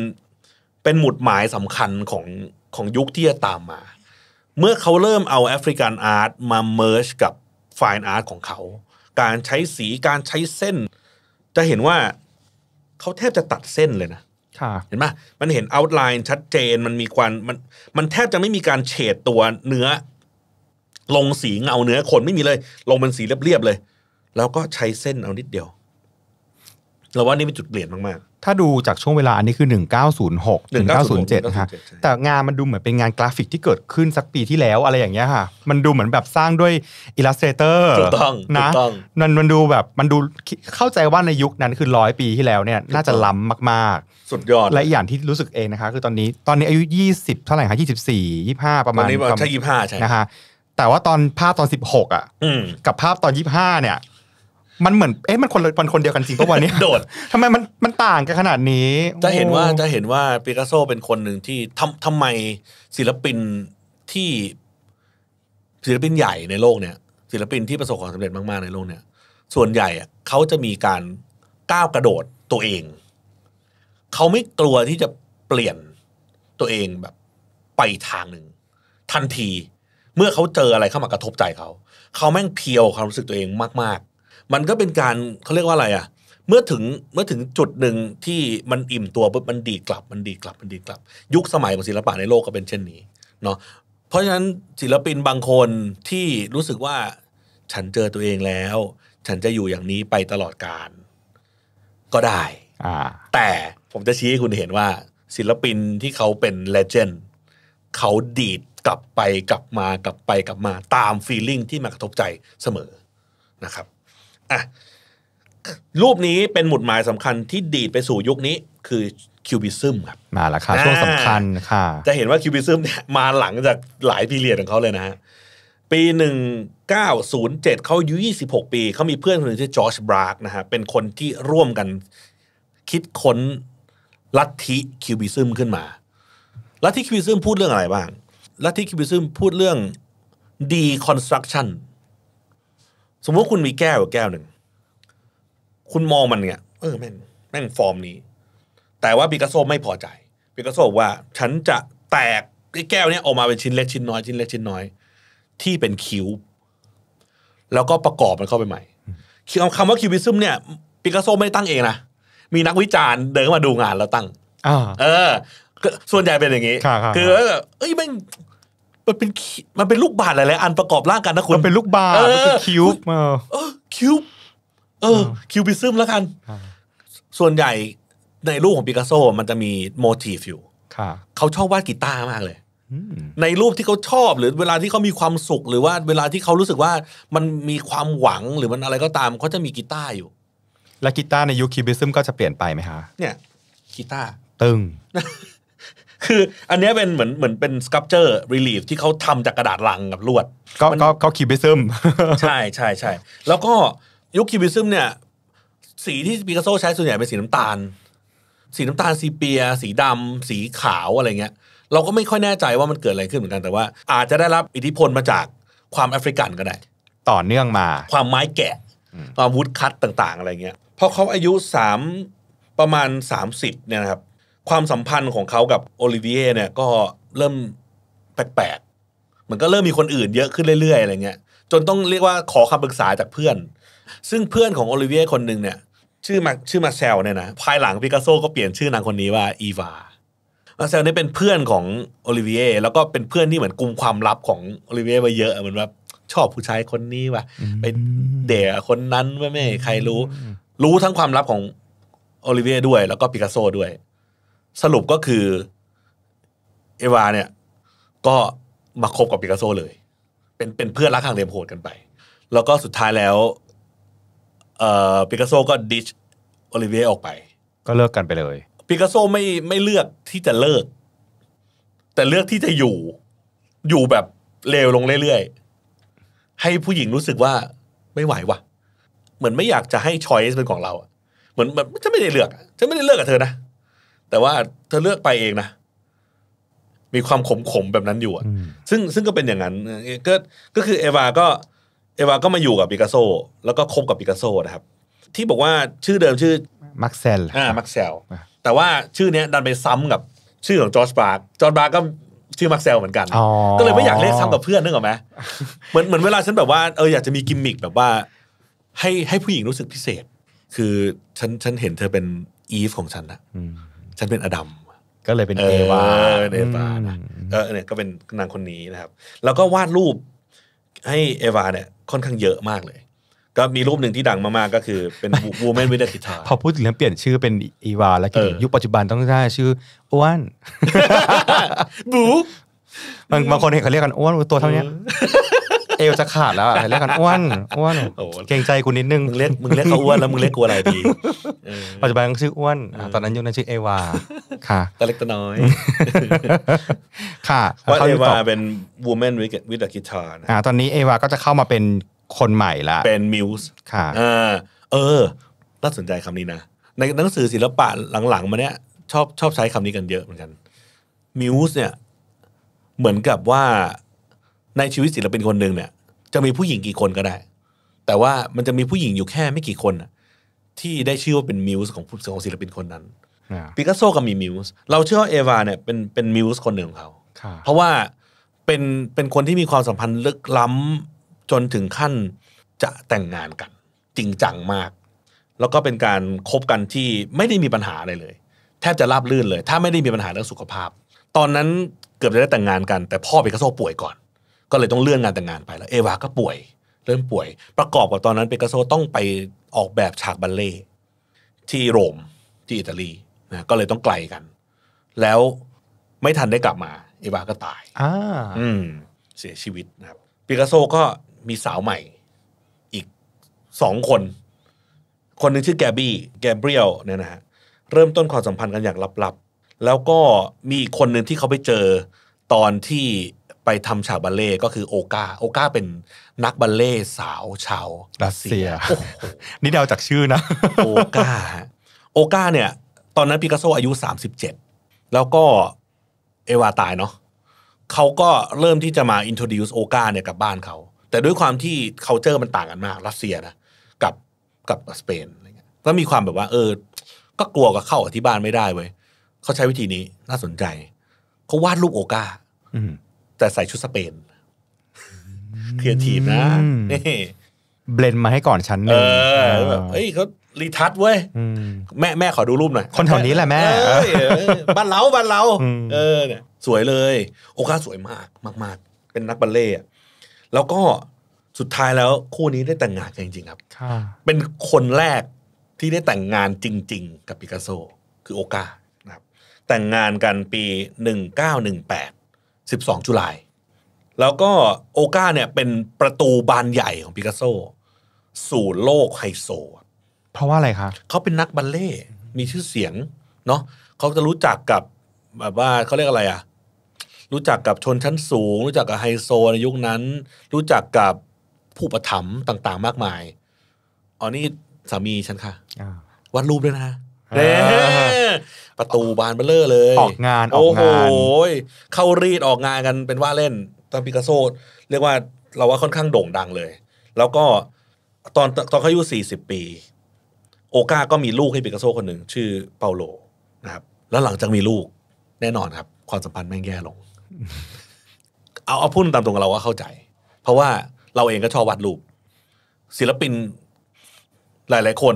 เป็นหมุดหมายสำคัญของของยุคที่จะตามมา เมื่อเขาเริ่มเอาแอฟริกันอาร์ตมาเมิร์ชกับฟายอาร์ตของเขา การใช้สีการใช้เส้น จะเห็นว่าเขาแทบจะตัดเส้นเลยนะเห็นไหม มันเห็นเอาท์ไลน์ชัดเจน มันมีความ มัน มันแทบจะไม่มีการเฉดตัวเนื้อ ลงสีเงาเนื้อคนไม่มีเลย ลงเป็นสีเรียบๆเลย แล้วก็ใช้เส้นเอานิดเดียว เราว่านี่เป็นจุดเปลี่ยนมากถ้าดูจากช่วงเวลาอันนี้คือ 1906 1907ฮะแต่งานมันดูเหมือนเป็นงานกราฟิกที่เกิดขึ้นสักปีที่แล้วอะไรอย่างเงี้ยค่ะ มันดูเหมือนแบบสร้างด้วยอิลลัสเตเตอร์ถูกต้องนะมันมันดูแบบมันดูเข้าใจว่าในยุคนั้นคือร้อยปีที่แล้วเนี่ย น่าจะล้ำมากๆสุดยอดและอย่างที่รู้สึกเองนะคะ คือตอนนี้ตอนนี้อายุ 20เท่าไหร่คะ24 25 ประมาณตอนนี้ใช่25ใช่นะคะแต่ว่าตอนภาพตอน 16 อ่ะกับภาพตอน25เนี่ยมันเหมือนเอ๊ะมันคนมันคนเดียวกันจริงปะวันนี้โดดทำไมมันมันต่างกันขนาดนี้ จะเห็นว่าจะเห็นว่าปิกัสโซเป็นคนหนึ่งที่ทำทาไมศิลปินที่ศิลปินใหญ่ในโลกเนี่ยศิลปินที่ประสบความสำเร็จมากๆในโลกเนี่ยส่วนใหญ่เขาจะมีการก้าวกระโดดตัวเองเขาไม่กลัวที่จะเปลี่ยนตัวเองแบบไปทางหนึ่งทันที เมื่อเขาเจออะไรเข้ามากระทบใจเขาเขาแม่งเพียวความรู้สึกตัวเองมากมันก็เป็นการเขาเรียกว่าอะไรอ่ะ เมื่อถึงเมื่อถึงจุดหนึ่งที่มันอิ่มตัวปุ๊บมันดีกลับมันดีกลับมันดีกลับ ยุคสมัยของศิลปะในโลกก็เป็นเช่นนี้เนาะเพราะฉะนั้นศิลปินบางคนที่รู้สึกว่าฉันเจอตัวเองแล้ว ฉันจะอยู่อย่างนี้ไปตลอดการ ก็ได้แต่ผมจะชี้ให้คุณเห็นว่าศิลปินที่เขาเป็นเลเจนด์เขาดีดกลับไปกลับมากลับไปกลับมาตามฟีลลิ่งที่มากระทบใจเสมอนะครับอ่ะรูปนี้เป็นหมุดหมายสำคัญที่ดีดไปสู่ยุคนี้คือคิวบิซึมครับมาแล้วครับช่วงสำคัญค่ะ จะเห็นว่าคิวบิซึมเนี่ยมาหลังจากหลายพีเรียดของเขาเลยนะฮะปี 1907 เขาอายุ26 ปี เขามีเพื่อนคนหนึ่งชื่อจอร์จบรากนะฮะเป็นคนที่ร่วมกันคิดค้นลัทธิคิวบิซึมขึ้นมาลัทธิคิวบิซึมพูดเรื่องอะไรบ้างลัทธิคิวบิซึมพูดเรื่องดีคอนสตรักชั่นสมมติว่าคุณมีแก้วแก้วหนึ่ง คุณมองมันเนี่ยเออแม่งแม่งฟอร์มนี้ แต่ว่าปิกัสโซไม่พอใจปิกัสโซว่า ฉันจะแตกไอ้แก้วเนี้ยออกมาเป็นชิ้นเล็กชิ้นน้อยชิ้นเล็กชิ้นน้อย ที่เป็นคิวแล้วก็ประกอบมันเข้าไปใหม่คำว่าคิวบิซึม เนี่ยปิกัสโซไม่ตั้งเองนะ มีนักวิจารณ์เดินมาดูงานแล้วตั้งอเออ ส่วนใหญ่เป็นอย่างนี้ คือเอ้ยแม่งมันเป็นมันเป็นลูกบาศหลายๆอันประกอบร่างกันนะคุณมันเป็นลูกบาศมันเป็นคิวบ์เออคิวบ์เออคิวบิซึมแล้วกันส่วนใหญ่ในรูปของปิกัสโซ มันจะมีโมทีฟอยู่เขาชอบวาดกีตาร์มากเลยในรูปที่เขาชอบหรือ เวลาที่เขามีความสุขหรือว่า เวลาที่เขารู้สึกว่ามันมีความหวังหรือมันอะไรก็ตามเขาจะมีกีตาร์อยู่ และกีตาร์ในยุคคิวบิซึมก็จะเปลี่ยนไปไหมฮะ เนี่ยกีตาร์ตึงคืออันนี้เป็นเหมือนเหมือนเป็นสกับเจอร์รีลีฟที่เขาทำจากกระดาษลังกับลวดก็ก็เขาคิวบิซึมใช่ใช่ใช่แล้วก็ยุคคิวบิซึมเนี่ยสีที่ปิกัสโซใช้ส่วนใหญ่เป็นสีน้ำตาลสีน้ำตาลซีเปีย สีดำ สีขาวอะไรเงี้ยเราก็ไม่ค่อยแน่ใจว่ามันเกิดอะไรขึ้นเหมือนกันแต่ว่า อาจจะได้รับอิทธิพลมาจากความแอฟริกันก็ได้ ต่อเนื่องมา ความไม้แกะความวูดคัตต่างๆ อะไรเงี้ยพอเขาอายุสามประมาณ30เนี่ยนะครับความสัมพันธ์ของเขากับโอลิเวียเนี่ยก็เริ่มแปลกๆมันก็เริ่มมีคนอื่นเยอะขึ้นเรื่อย ๆ อะไรเงี้ย จนต้องเรียกว่าขอคำปรึกษาจากเพื่อน ซึ่งเพื่อนของโอลิเวียคนหนึ่งเนี่ยชื่อมาชื่อมาเซลเนี่ยนะภายหลังพิกัสโซ ก็เปลี่ยนชื่อนางคนนี้ว่าอีวา มาเซลนี่เป็นเพื่อนของโอลิเวียแล้วก็เป็นเพื่อนที่เหมือนกลุ่มความลับของโอลิเวียมาเยอะเหมือนแบบชอบผู้ชายคนนี้ว่ะไปเดทคนนั้นไม่ไม่ใครรู้รู้ทั้งความลับของโอลิเวียด้วย แล้วก็ปิกัสโซด้วยสรุปก็คือ เอวาเนี่ย ก็มาคบกับปิกัสโซเลย เป็นเป็นเพื่อนรักทางเรียมโหดกันไป แล้วก็สุดท้ายแล้ว เออปิกัสโซก็ดิชโอลิเวียออกไป ก็เลิกกันไปเลยปิกัสโซไม่ไม่เลือกที่จะเลิก แต่เลือกที่จะอยู่อยู่แบบ เลวลงเรื่อยๆ ให้ผู้หญิงรู้สึกว่าไม่ไหวว่ะเหมือนไม่อยากจะให้ชอยส์เป็นของเราเหมือนแบบฉันไม่ได้เลือกฉันไม่ได้เลือกกับเธอนะแต่ว่าเธอเลือกไปเองนะ มีความขมขมแบบนั้นอยู่อ่ะซึ่งซึ่งก็เป็นอย่างนั้นก็ก็คือเอวาก็เอวาก็มาอยู่กับปิกัสโซแล้วก็คบกับปิกัสโซนะครับ ที่บอกว่าชื่อเดิมชื่อมักเซล อ่ามักเซล แต่ว่าชื่อเนี้ยดันไปซ้ำกับชื่อของจอร์จบาร์จอร์จบาร์ก็ชื่อมักเซล เหมือนกัน ก็เลยไม่อยากเรียกซ้ำกับเพื่อนนึกออกไหมเหมือนเหมือนเวลาฉันแบบว่าเอออยากจะมีกิมมิคแบบว่า ให้ให้ผู้หญิงรู้สึกพิเศษ คือฉันฉันเห็นเธอเป็นอีฟของฉันนะฉันเป็นอดัมก็เลยเป็นเอวาเอวาเอวาก็เนี่ยก็เป็นนางคนนี้นะครับแล้วก็วาดรูปให้เอวาเนี่ยค่อนข้างเยอะมากเลย ก็มีรูปหนึ่งที่ดังมากๆก็คือเป็นวูแมนวิดติธาพอพูดถึงเรื่อเปลี่ยนชื่อเป็นอีวา แล้วกิยุคปัจจุบันต้องได้ชื่ออ้วนบูบางบางคนเห็นเขาเรียกกันอ้วนตัวเท่านี้เอวจะขาดแล้วเรียกกันอ้วนอ้วนเกรงใจกูนิดนึงมึงเรียกมึงเรียกเขาอ้วนแล้วมึงเรียกกูอะไรดีปัจจุบันก็ชื่ออ้วนตอนนั้นยุคนั้นชื่อเอวาค่ะตัวเล็กตัวน้อย ค่ะว่าเอวาเป็น woman วิ t h with a guitar อ่าตอนนี้เอวาก็จะเข้ามาเป็นคนใหม่ละ เป็นมิวส์ค่ะอ่าเออน่าสนใจคำนี้นะในหนังสือศิลปะหลังๆมาเนี้ยชอบชอบใช้คำนี้กันเยอะเหมือนกันมิวส์เนี่ย เหมือนกับว่าในชีวิตศิลปินคนหนึ่งเนี่ย จะมีผู้หญิงกี่คนก็ได้ แต่ว่ามันจะมีผู้หญิงอยู่แค่ไม่กี่คนที่ได้ชื่อว่าเป็นมิวส์ของของศิลปินคนนั้นปิกัสโซก็มีมิวส์เราเชื่อว่าเอวาเนี่ยเป็นเป็นมิวส์คนหนึ่งของเขาเพราะว่าเป็นเป็นคนที่มีความสัมพันธ์ลึกล้ำจนถึงขั้นจะแต่งงานกัน จริงจังมาก แล้วก็เป็นการคบกันที่ไม่ได้มีปัญหาอะไรเลย แทบจะราบลื่นเลย ถ้าไม่ได้มีปัญหาเรื่องสุขภาพ ตอนนั้นเกือบจะได้แต่งงานกัน แต่พ่อปิกัสโซป่วยก่อนก็เลยต้องเลื่อนงานแต่งงานไปแล้วเอวาก็ป่วยเริ่มป่วย ประกอบกับตอนนั้นเปกัสโซต้องไปออกแบบฉากบัลเล่ที่โรมที่อิตาลีนะก็เลยต้องไกลกัน แล้วไม่ทันได้กลับมา เอวาก็ตาย อ่า อืมเสียชีวิตนะครับ ปิกัสโซก็มีสาวใหม่ อีกสองคน คนนึงชื่อแกบี้แกเบรียล เนี่ยนะฮะเริ่มต้นความสัมพันธ์กันอย่างลับ ๆ แล้วก็มีอีกคนหนึ่งที่เขาไปเจอตอนที่ไปทำฉากบัลเล่ก็คือโอกาโอกาเป็นนักบัลเล่สาวชาวรัสเซีย นี่เดาจากชื่อนะโอกาโอกาเนี่ย ตอนนั้นปิกัสโซอายุ37แล้วก็เอวาตายเนาะเขาก็เริ่มที่จะมา introduce โอกาเนี่ยกับบ้านเขาแต่ด้วยความที่ culture มันต่างกันมากรัสเซียนะกับกับสเปนอะไรเงี้ยก็มีความแบบว่า เออ ก็กลัวกับเข้าอธิบ้านไม่ได้เว้ยเขาใช้วิธีนี้น่าสนใจเขาวาดรูปโอกาแต่ใส่ชุดสเปนเคลียร์ทีนะนี่เบลนมาให้ก่อนชั้นหนึ่งแบบเฮ้ยเขารีทัชเว้ย แม่แม่ขอดูรูปหน่อย คนแถวนี้แหละแม่บ้านเราบ้านเราเออ เนี่ยสวยเลย โอคาสวยมาก มาก ๆ เป็นนักบัลเล่แล้วก็สุดท้ายแล้ว คู่นี้ได้แต่งงานกันจริง ๆ ครับ เป็นคนแรกที่ได้แต่งงานจริง ๆ กับปิกัสโซ คือโอกานะครับ แต่งงานกันปีหหนนึึ่่งเก้างแปด12จุลาย แล้วก็ โอก้าเนี่ยเป็นประตูบานใหญ่ของปิกัสโซ สู่โลกไฮโซ เพราะว่าอะไรคะ เขาเป็นนักบัลเล่ มีชื่อเสียงเนาะเขาจะรู้จักกับแบบว่าเขาเรียกอะไรอะ รู้จักกับชนชั้นสูง รู้จักกับไฮโซในยุคนั้น รู้จักกับผู้ประถมต่างๆ มากมายอ๋อนี่ สามีฉันค่ะ วัดรูปด้วยนะเน่ประตูบานเบลเลอร์เลย ออกงาน ออกงาน โอ้โหเข้ารีดออกงานกันเป็นว่าเล่นตอนปิกาโซเรียกว่าเราว่าค่อนข้างโด่งดังเลย แล้วก็ตอนตอนเขาอายุสี่สิบปี โอกาก็มีลูกให้ปิกาโซคนหนึ่ง ชื่อเปาโลนะครับ แล้วหลังจากมีลูกแน่นอนครับ ความสัมพันธ์แม่งแย่ลง เอาเอาพูดตามตรงกเราว่าเข้าใจ เพราะว่าเราเองก็ชอบวาดรูปศิลปินหลาย ๆ คน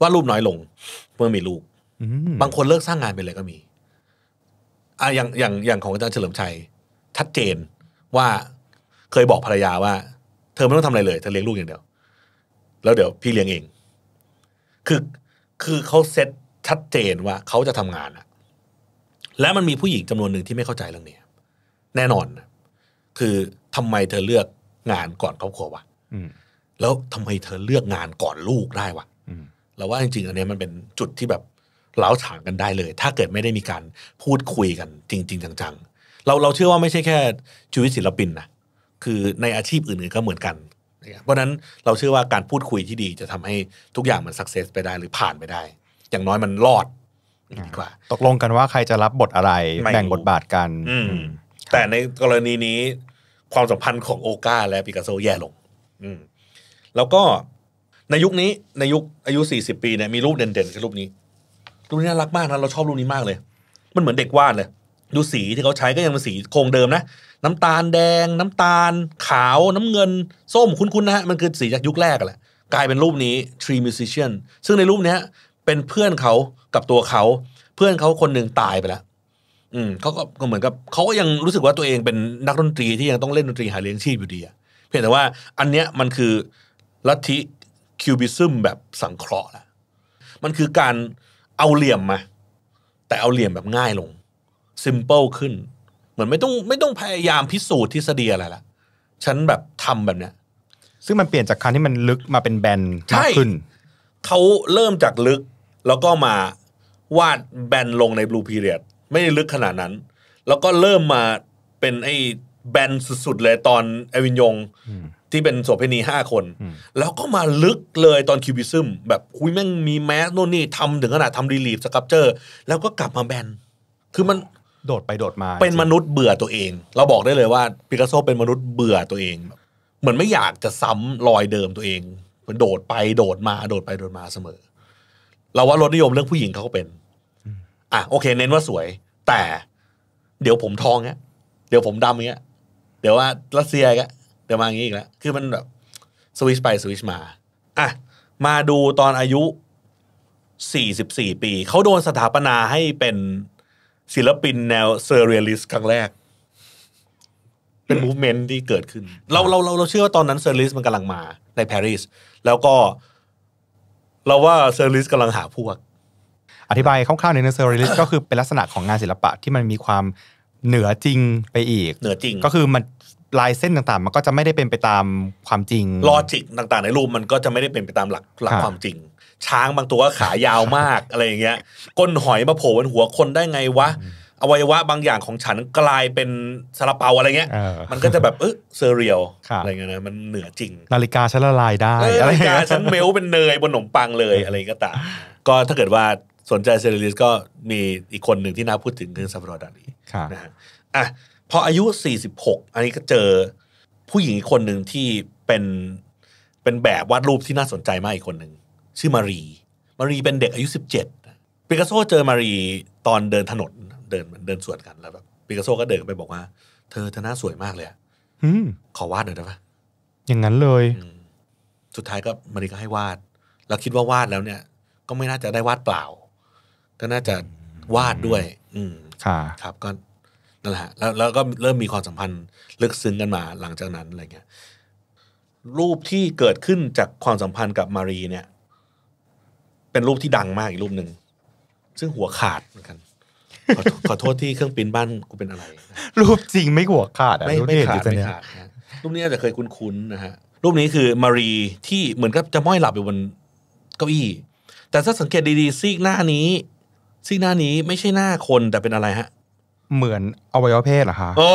วาดรูปน้อยลงเมื่อมีลูกบางคนเลิกสร้างงานไปเลยก็มีอ่ะอย่างอย่างอย่างของอาจารย์เฉลิมชัยชัดเจนว่าเคยบอกภรรยาว่าเธอไม่ต้องทำอะไรเลย เธอเลี้ยงลูกอย่างเดียว แล้วเดี๋ยว พี่เลี้ยงเอง คือคือเขาเซ็ตชัดเจนว่า เขาจะทำงานอะและมันมีผู้หญิงจำนวนหนึ่งที่ไม่เข้าใจเรื่องนี้แน่นอน คือทำไมเธอเลือกงานก่อนครอบครัววะแล้วทำไมเธอเลือกงานก่อนลูกได้วะเราว่าจริงๆ อันนี้มันเป็นจุดที่แบบเล้าถางกันได้เลย ถ้าเกิดไม่ได้มีการพูดคุยกัน จริงๆจังๆเราเราเชื่อว่าไม่ใช่แค่ชีวิตศิลปินนะคือในอาชีพอื่น ๆก็เหมือนกันเพราะนั้นเราเชื่อว่าการพูดคุยที่ดีจะทำให้ทุกอย่างมันสักเซสไปได้หรือผ่านไปได้อย่างน้อยมันรอดดีกว่า ตกลงกันว่าใครจะรับบทอะไร แบ่งบทบาทกันแต่ในกรณีนี้ ความสัมพันธ์ของโอกาและปิกัสโซแย่ลงแล้วก็ในยุคนี้ ในยุคอายุสสี่ิบปีเนี่ยมีรูปเด่นๆคือรูปนี้ รูปนี้น่ารักมากนะเราชอบรูปนี้มากเลย มันเหมือนเด็กวาดเลยดูสีที่เขาใช้ก็ยังเป็นสีโครงเดิมนะน้ำตาลแดง น้ำตาลขาวน้ำเงินส้มคุ้นๆนะฮะมันคือสีจากยุคแรกแหละ กลายเป็นรูปนี้ Tree Musician ซึ่งในรูปนี้เป็นเพื่อนเขากับตัวเขา เพื่อนเขาคนหนึ่งตายไปแล้วอืมเขาก็เหมือนกับเขาก็ยังรู้สึกว่าตัวเองเป็นนักดนตรีที่ยังต้องเล่นดนตรีหาเลี้ยงชีพอยู่ดีเพียงแต่ว่าอันเนี้ยมันคือลัทธิคิวบิซึมแบบสังเคราะห์ละมันคือการเอาเหลี่ยมมา แต่เอาเหลี่ยมแบบง่ายลงซิมเปิลขึ้น เหมือนไม่ต้องไม่ต้องพยายามพิสูจน์ทฤษฎีอะไรละฉันแบบทำแบบเนี้ยซึ่งมันเปลี่ยนจากคันที่มันลึกมาเป็นแบนมากขึ้นเขาเริ่มจากลึก แล้วก็มาวาดแบนลงในบลูพีเรียด ไม่ได้ลึกขนาดนั้น แล้วก็เริ่มมาเป็นไอ้แบนสุดๆเลยตอนเอวินยงที่เป็นโสเภณีห้าคน แล้วก็มาลึกเลยตอนคิวบิซึมแบบคุยแม่งมีแมสโน่นนี่ทำถึงขนาดทำรีลีฟสครับเจอร์ แล้วก็กลับมาแบน คือมันโดดไปโดดมา เป็นมนุษย์เบื่อตัวเอง เราบอกได้เลยว่าปิกัสโซเป็นมนุษย์เบื่อตัวเองเหมือนไม่อยากจะซ้ำรอยเดิมตัวเองมันโดดไปโดดมา โดดไปโดดมาเสมอ เราว่ารสนิยมเรื่องผู้หญิงเขาก็เป็นอ่ะโอเค เน้นว่าสวย แต่ เดี๋ยวผมทองเงี้ยเดี๋ยวผมดำเงี้ยเดี๋ยวว่ารัสเซียเงี้ยเดี๋ยวมาอย่างนี้อีกแล้ว คือมันแบบสวิชไปสวิชมา อ่ะ มาดูตอนอายุสสสี่ิบี่ปี เขาโดนสถาปนาให้เป็นศิลปินแนวเซอร์เรียลิสครั้งแรก เป็นมูฟเมนต์ที่เกิดขึ้น เราเราเราเราเชื่อว่าตอนนั้นเซอร์ลิสมันกำลังมา ในปารีสแล้วก็ เราว่าเซอร์ลิสกำลังหาพวก อธิบายคร่าวๆในเซอร์เรียลิสก็คือเป็นลักษณะของงานศิลปะที่มันมีความเหนือจริงไปอีก เหนือจริงก็คือมันลายเส้นต่างๆ มันก็จะไม่ได้เป็นไปตามความจริง ลอจิกต่างๆ ในรูปมันก็จะไม่ได้เป็นไปตามหลักหลักความจริง ช้างบางตัวขายาวมากอะไรอย่างเงี้ย ก้นหอยมาโผล่บนหัวคนได้ไงวะ อวัยวะบางอย่างของฉันกลายเป็นซาลาเปาอะไรเงี้ย มันก็จะแบบเออเซเรียลอะไรเงี้ยนะมันเหนือจริง นาฬิกาฉันละลายได้นาฬิกาฉันเมลเป็นเนยบนขนมปังเลยอะไรก็ตามก็ถ้าเกิดว่าสนใจเซเรียลสก็มีอีกคนหนึ่งที่น่าพูดถึงคือซาฟรอดานีนะฮะอ่ะพออายุ46อันนี้ก็เจอผู้หญิงคนหนึ่งที่เป็นเป็นแบบวาดรูปที่น่าสนใจมากอีกคนหนึ่งชื่อมารี มารีเป็นเด็กอายุ17ปิกัสโซเจอมารีตอนเดินถนนเดินเดินสวนกันแล้วแบบปิกัสโซก็เดินไปบอกว่า เธอเธอหน้าสวยมากเลยอมขอวาดหน่อยได้ไหมอย่างนั้นเลยสุดท้ายก็มารีก็ให้วาดเราคิดว่าวาดแล้วเนี่ย ก็ไม่น่าจะได้วาดเปล่าก็น่าจะวาดด้วย อืมครับก็นั่นแหละ แล้วแล้วก็เริ่มมีความสัมพันธ์ลึกซึ้งกันมา หลังจากนั้นอะไรเงี้ย รูปที่เกิดขึ้นจากความสัมพันธ์กับมารีเนี่ย เป็นรูปที่ดังมากอีกรูปหนึ่ง ซึ่งหัวขาดเหมือนกัน ขอโทษที่เครื่องปิ้นบ้านกูเป็นอะไร รูปจริงไม่หัวขาดอะไม่ไม่ขาดไม่ขาดนะรูปนี้อาจจะเคยคุ้นๆนะฮะ รูปนี้คือมารีที่เหมือนกับจะม้อยหลับ อยู่บนเก้าอี้ แต่ถ้าสังเกตดี ๆซีกหน้านี้ ซีกหน้านี้ไม่ใช่หน้าคนแต่เป็นอะไรฮะเหมือนอวัยวะเพศเหรอคะ๋อ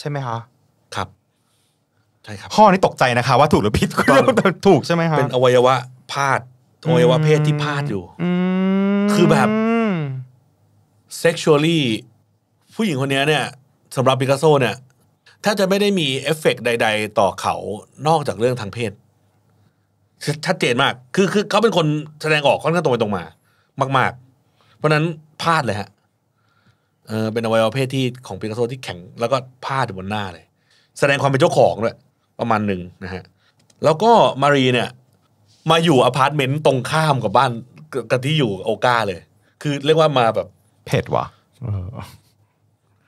ใช่ไหมคะครับใช่ครับข้อนี้ตกใจนะคะ ว่าถูกหรือผิดถูกใช่ไหมคะเป็นอวัยวะพาดอวัยวะเพศที่พาดอยู่คือแบบ sexually ผู้หญิงคนนี้เนี่ยสำหรับปิกัสโซเนี่ยถ้าจะไม่ได้มีเอฟเฟกใด ๆ ต่อเขานอกจากเรื่องทางเพศชัดเจนมาก คือคือเขาเป็นคนแสดงออกค่อนข้างตรงไปตรงมา มากๆ เพราะนั้นพลาดเลยฮะเออเป็นอวัยวะเพศที่ของปิกัสโซที่แข็ง แล้วก็พาดอยู่บนหน้าเลยแสดงความเป็นเจ้าของด้วยประมาณหนึ่งนะฮะแล้วก็มารีเนี่ย มาอยู่อพาร์ตเมนต์ตรงข้ามกับบ้านกับที่อยู่โอก้าเลย คือเรียกว่ามาแบบเผ็ดวะเออ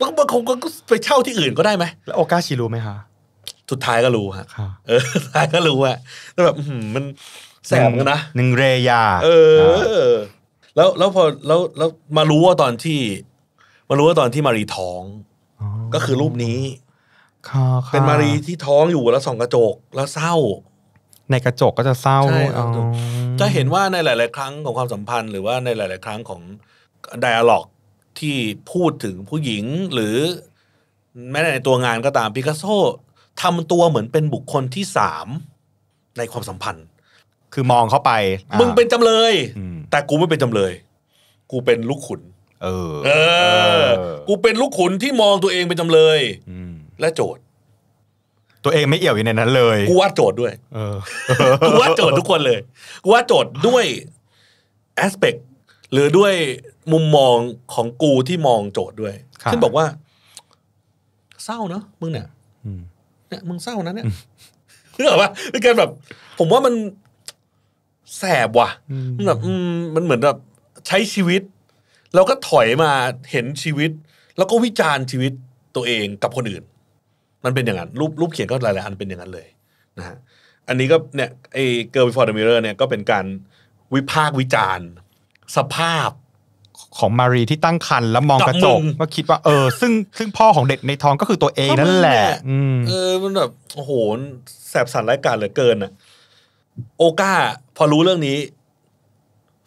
งบางคนก็ไปเช่าที่อื่นก็ได้ไหมแล้วโอก้าชีรู้ไหมคะสุดท้ายก็รู้ฮะเออสุดท้ายก็รู้อะแล้วแบบมันแสบกันนะหนึ่งเรยาเออ แล้วแล้วพอแล้วแล้วมารู้ว่าตอนที่มารู้ว่าตอนที่มารีท้องก็คือรูปนี้ เป็นมารีที่ท้องอยู่แล้วส่องกระจกแล้วเศร้า ในกระจกก็จะเศร้าจะเห็นว่าในหลาย ๆ ครั้งของความสัมพันธ์หรือว่าในหลาย ๆ ครั้งของดิอะล็อกที่พูดถึงผู้หญิงหรือแม้แต่ในตัวงานก็ตามปิกัสโซทำตัวเหมือนเป็นบุคคลที่สามในความสัมพันธ์ คือมองเข้าไปมึงเป็นจำเลยแต่กูไม่เป็นจำเลย กูเป็นลูกขุนเออ เออ กูเป็นลูกขุนที่มองตัวเองเป็นจำเลยและโจทย์ ตัวเองไม่เอี่ยวอยู่ในนั้น เลย กูว่าโจทย์ด้วยกูว่าโจทย์ทุกคนเลยกูว่าโจทย์ด้วยแอสเปกหรือด้วยมุมมองของกูที่มองโจทย์ด้วยซึ่งบอกว่าเศร้าเนอะมึงเนี่ยเนี่ย มึงเศร้านะเนี่ยนึกออกปะเป็นการแบบ ผมว่ามันแสบว่ะมันแบบมันเหมือนแบบใช้ชีวิตเราก็ถอยมาเห็นชีวิต แล้วก็วิจารณ์ชีวิตตัวเองกับคนอื่น มันเป็นอย่างนั้น รูปรูปเขียนก็หลายๆอันเป็นอย่างนั้นเลยนะฮะอันนี้ก็เนี่ยไอ้เกิร์ลฟอร์ดมิเรอร์เนี่ยก็เป็นการวิพากษ์วิจารณ์ สภาพของมารีที่ตั้งครรภ์แล้วมองกระจกว่าคิดว่าเออ ซึ่งซึ่งพ่อของเด็กในท้องก็คือตัวเองนั่นแหละเออ มันแบบโอ้โหแสบสันร้ายการเหลือเกินอ่ะโอก้าพอรู้เรื่องนี้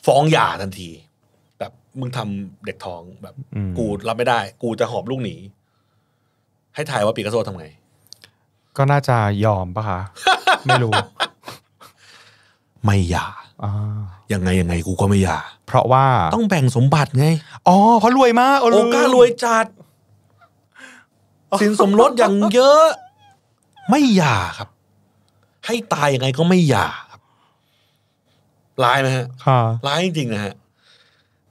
ฟ้องหย่าทันทีมึงทำเด็กท้องแบบ กูรับไม่ได้ กูจะหอบลูกหนีให้ถ่ายว่าปีกัสโซทำไงก็น่าจะยอมปะคะไม่รู้ ไม่อย่ายังไงยังไง กูก็ไม่อย่าเพราะว่าต้องแบ่งสมบัติไงอ๋อเขารวยมากโอก้ารวยจัดสินสมรสอย่างเยอะ ไม่อย่าครับ ให้ตายยังไงก็ไม่อย่าครับร้ายไหมฮะร้ายจริงๆนะฮะ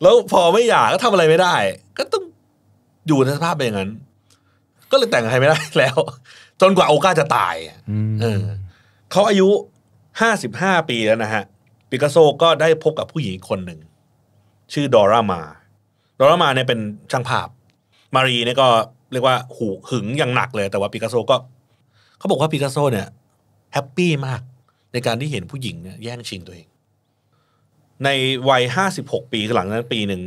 แล้วพอไม่อยากก็ทำอะไรไม่ได้ ก็ต้องอยู่ในสภาพแบบนั้น ก็เลยแต่งใครไม่ได้แล้ว จนกว่าโอก้าจะตายเเขาอายุห้าสิบห้าปีแล้วนะฮะ ปิกัสโซก็ได้พบกับผู้หญิงคนหนึ่ง ชื่อดอร่ามา ดอร่ามาเนี่ยเป็นช่างภาพ มารีเนี่ยก็เรียกว่าหูหึงอย่างหนักเลย แต่ว่าปิกัสโซก็ เขาบอกว่าปิกัสโซ เนี่ย แฮปปี้มาก ในการที่เห็นผู้หญิงเนี่ยแย่งชิงตัวเองในวัยห้าสิบหกปีหลังนั้นปีหนึ่ง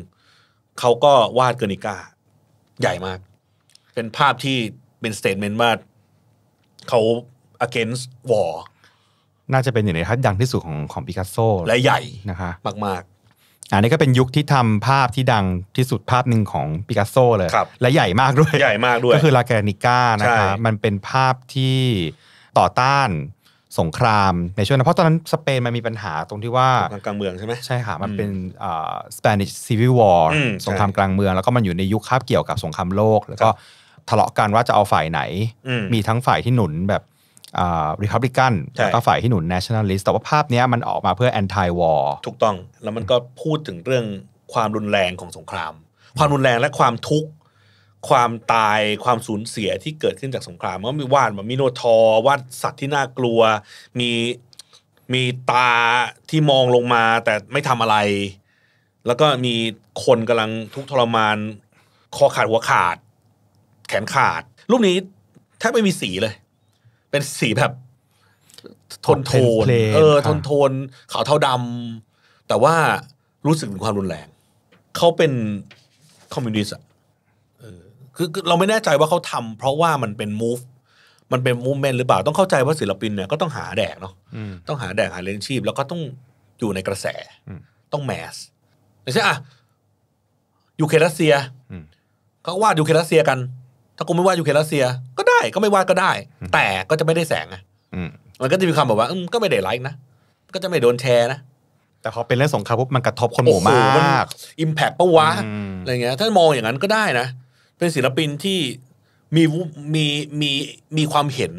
เขาก็วาดเกอร์นิก้าใหญ่มาก เป็นภาพที่เป็นสเตทเมนต์ว่าเขา against war น่าจะเป็นอย่างในทัดดังที่สุดของของปิกัสโซและใหญ่นะคะ มากๆอันนี้ก็เป็นยุคที่ทำภาพที่ดังที่สุดภาพหนึ่งของปิกัสโซเลยและใหญ่มากด้วยใหญ่มากด้วยก็คือลาแกนิก้านะคะมันเป็นภาพที่ต่อต้านสงคราม ในช่วงนั้นเพราะตอนนั้นสเปนมันมีปัญหาตรงที่ว่าสงครามกลางเมืองใช่ไหมใช่ค่ะมันเป็นสเปนิชซีวิววอร์สงครามกลางเมืองแล้วก็มันอยู่ในยุคคาบเกี่ยวกับสงครามโลก แล้วก็ทะเลาะกันว่าจะเอาฝ่ายไหน มีทั้งฝ่ายที่หนุนแบบริพับลิกันแล้วก็ฝ่ายที่หนุนั่นแนลลิสต์แต่ว่าภาพนี้มันออกมาเพื่อแอนตี้วอร์ถูกต้องแล้วมันก็พูดถึงเรื่องความรุนแรงของสงคราม ความรุนแรงและความทุกข์ความตายความสูญเสียที่เกิดขึ้นจากสงครามมก็มีวาดแบบมิโนทอวาดสัตว์ที่น่ากลัว มีมีตาที่มองลงมา แต่ไม่ทำอะไร แล้วก็มีคนกำลังทุกข์ทรมานคอขาดหัวขาด แขนขาดรูปนี้แทบไม่มีสีเลย เป็นสีแบบทนโทนเออ ทนโทนขาวเทาดำแต่ว่ารู้สึกถึงความรุนแรงเขาเป็นคอมมิวนิสต์คือเราไม่แน่ใจว่าเขาทำ เพราะว่ามันเป็นมูฟมันเป็นมูฟเมนต์หรือเปล่าต้องเข้าใจว่าศิลปินเนี่ยก็ต้องหาแดกเนาะต้องหาแดกหาเลี้ยงชีพ แล้วก็ต้องอยู่ในกระแสต้องแมสไม่ใช่อะยูเครนเซียเขาวาดยูเครนเซียกัน ถ้ากูไม่วาดยูเครนเซีย ก็ได้ก็ไม่วาดก็ได้ แต่ก็จะไม่ได้แสงอะมันก็จะมีคำบอแบบว่าก็ไม่ได้ไลค์นะก็จะไม่โดนแชร์นะแต่พอเป็นเรื่องสงครามปุ๊บมันกระทบคนหมู่มากอิมแพกปะวะอะไรเงี้ยถ้ามองอย่างนั้นก็ได้นะเป็นศิลปินที่มีมีมีมีความเห็น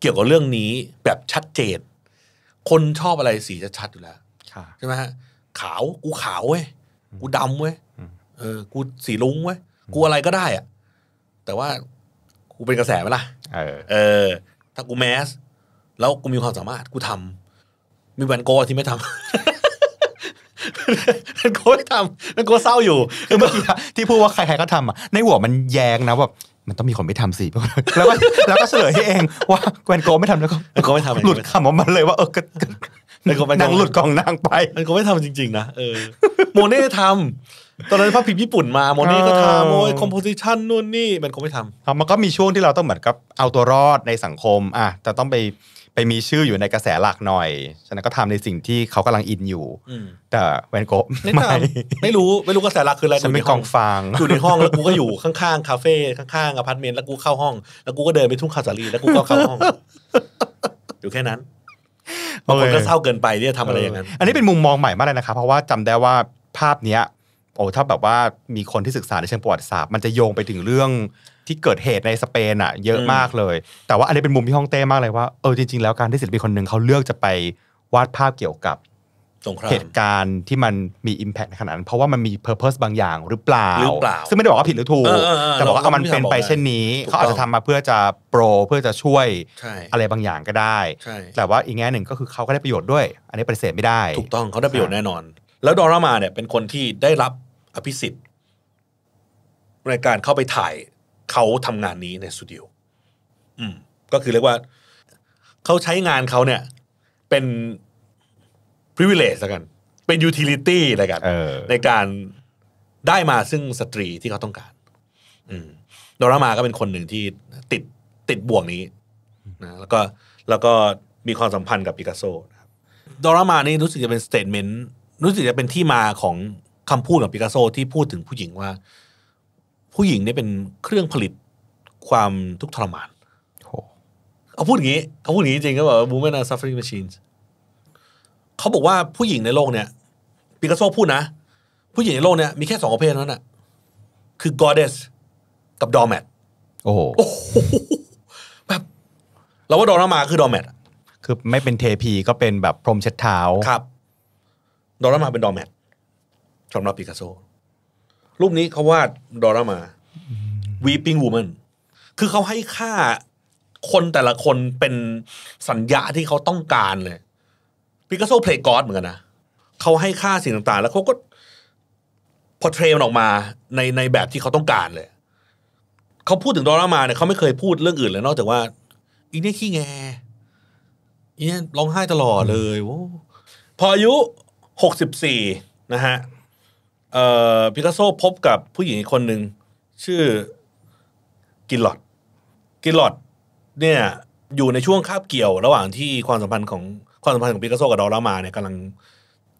เกี่ยวกับเรื่องนี้แบบชัดเจน คนชอบอะไรสีจะชัดอยู่แล้วใช่ไหมฮะขาว กูขาวเว้ยกูดำเว้ยเออ กูสีลุงเว้ยกูอะไรก็ได้อะแต่ว่ากูเป็นกระแสไหมล่ะเออ ถ้ากูแมส แล้วกูมีความสามารถกูทำมีแวนโกที่ไม่ทำมันโค้รทำมันโค้รเศร้าอยู่คือเมื่อกี้ที่พูดว่าใครๆก็ทำอ่ะ ในหัวมันแยงนะแบบมันต้องมีคนไม่ทำสิ แล้วก็แล้วก็เฉลยให้เองว่าแกวนโกไม่ทำแล้วก็แกไม่ทำหลุดคำออกมาเลยว่าเออก็นางหลุดกองนางไป มันกไม่ทำจริง ๆ นะเออ โมเน่ทำตอนนั้นภาพพิมพ์ญี่ปุ่นมาโมเน่ก็ทำโมยคอมโพสิชันนู่นนี่มันก็ไม่ทำมันก็มีช่วงที่เราต้องเหมือนกับเอาตัวรอดในสังคมอ่ะจะต้องไปไปมีชื่ออยู่ในกระแสหลักหน่อยฉะนั้นก็ทำในสิ่งที่เขากำลังอินอยู่แต่แวนโกะไม่ไม่รู้ไม่รู้กระแสหลักคืออะไรฉันไม่กองฟังอยู่ในห้องแล้วกูก็อยู่ข้างๆคาเฟ่ข้างๆอพาร์ตเมนต์แล้วกูเข้าห้อง แล้วกูก็เดินไปทุ่งคาสาลีแล้วกูก็เข้าห้องอยู่แค่นั้นบางคนก็เศร้าเกินไปที่จะทำอะไรอย่างนั้นอันนี้เป็นมุมมองใหม่มากเลยนะครับเพราะว่าจำได้ว่าภาพเนี้ย โอ้ถ้าแบบว่ามีคนที่ศึกษาในเชิงประวัติศาสตร์มันจะโยงไปถึงเรื่องที่เกิดเหตุในสเปนอ่ะเยอะมากเลย แต่ว่าอันนี้เป็นมุมที่ฮ่องเต้มากเลยว่า เออจริงๆ แล้วการที่ศิลปินคนหนึ่งเขาเลือกจะไปวาดภาพเกี่ยวกับเหตุการณ์ที่มันมีอิมแพกในขนาดนั้น เพราะว่ามันมีเพอร์เพสบางอย่างหรือเปล่า ซึ่งไม่ได้บอกว่าผิดหรือถูกแต่บอกว่าเอามันเป็นไปเช่นนี้ เขาอาจจะทำมาเพื่อจะโปร เพื่อจะช่วยอะไรบางอย่างก็ได้ แต่ว่าอีกแง่หนึ่งก็คือเขาก็ได้ประโยชน์ด้วยอันนี้ปฏิเสธไม่ได้ ถูกต้องเขาได้ประโยชน์แน่นอน แล้วดอรามาเนี่ย เป็นคนที่ได้รับอภิสิทธิ์ในการเข้าไปถ่ายเขาทำงานนี้ในสตูดิโอ อืม ก็คือเรียกว่าเขาใช้งานเขาเนี่ย เป็น privilege ละกัน เป็นยูทิลิตี้ละกันในการได้มาซึ่งสตรีที่เขาต้องการ อืมดอรามา ก็เป็นคนหนึ่งที่ติดติดบ่วงนี้นะ แล้วก็แล้วก็มีความสัมพันธ์กับปิกัสโซนะดอรามานี่รู้สึกจะเป็นสเตทเมนต์ รู้สึกจะเป็นที่มาของคำพูดของปิกัสโซที่พูดถึงผู้หญิงว่าผู้หญิงเนี่ยเป็นเครื่องผลิตความทุกข์ทรมานเอาพูดอย่างนี้เอาพูดอย่างนี้จริงก็แบบบูมเมน are suffering machines เขาบอกว่าผู้หญิงในโลกเนี่ยปิกัสโซพูดนะ ผู้หญิงในโลกเนี่ยมีแค่สองประเภทนั้นอ่ะคือ goddess กับ doormat โอ้โหแบบเราว่าดอรมาคือ doormat คือไม่เป็นเทพี ก็เป็นแบบพรมเช็ดเท้าครับดอรมาเป็น doormat สำหรับปิกัสโซรูปนี้เขาวาดดอร่ามา Weeping Woman คือเขาให้ค่าคนแต่ละคนเป็นสัญญาที่เขาต้องการเลยพิกัสโซเพลย์กอดเหมือนกันนะเขาให้ค่าสิ่งต่างๆแล้วเขาก็พอเทรมันออกมาในในแบบที่เขาต้องการเลยเขาพูดถึงดอร่ามาเนี่ยเขาไม่เคยพูดเรื่องอื่นเลยนอกจากว่า อีนี่ขี้แงอีนี่ร้องไห้ตลอดเลยโอ้พออายุหกสิบสี่นะฮะเอ่อพิกัสโซพบกับผู้หญิงคนหนึ่งชื่อ กิลลอดกิลลอดเนี่ยอยู่ในช่วงคาบเกี่ยว ระหว่างที่ความสัมพันธ์ของความสัมพันธ์ของปิกัสโซกับดอลลามาเนี่ยกำลัง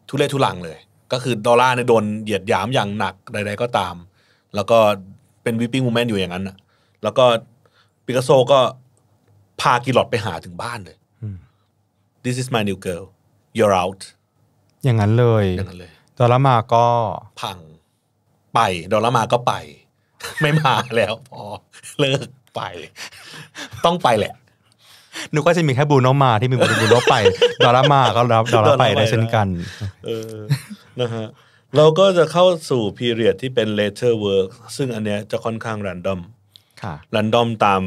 ทุเรศทุลังเลย ก็คือดอลลาร์เนี่ยโดนเหยียดหยามอย่างหนักใดๆก็ตาม แล้วก็เป็นวิปปิ้งมูเมนต์อยู่อย่างนั้นะแล้วก็ปิกัสโซก็พากิลลอดไปหาถึงบ้านเลย this is my new girl you're out อย่างนั้นเลยอย่างนั้นเลยดอลลาร์มาก็พังไปดอลลาร์มาก็ไป ไม่มาแล้วพอเลิกไป ต้องไปแหละหนูก็จะมีแค่บูโนมาที่มีบูโนไปดอลลาร์มาก็รับดอลลาร์ไปได้เช่นกันเออนะฮะเราก็จะเข้าสู่พีเรียดที่เป็นเเลอร์เวิร์กซึ่งอันเนี้ยจะค่อนข้างรันดอมค่ะรันดอมตาม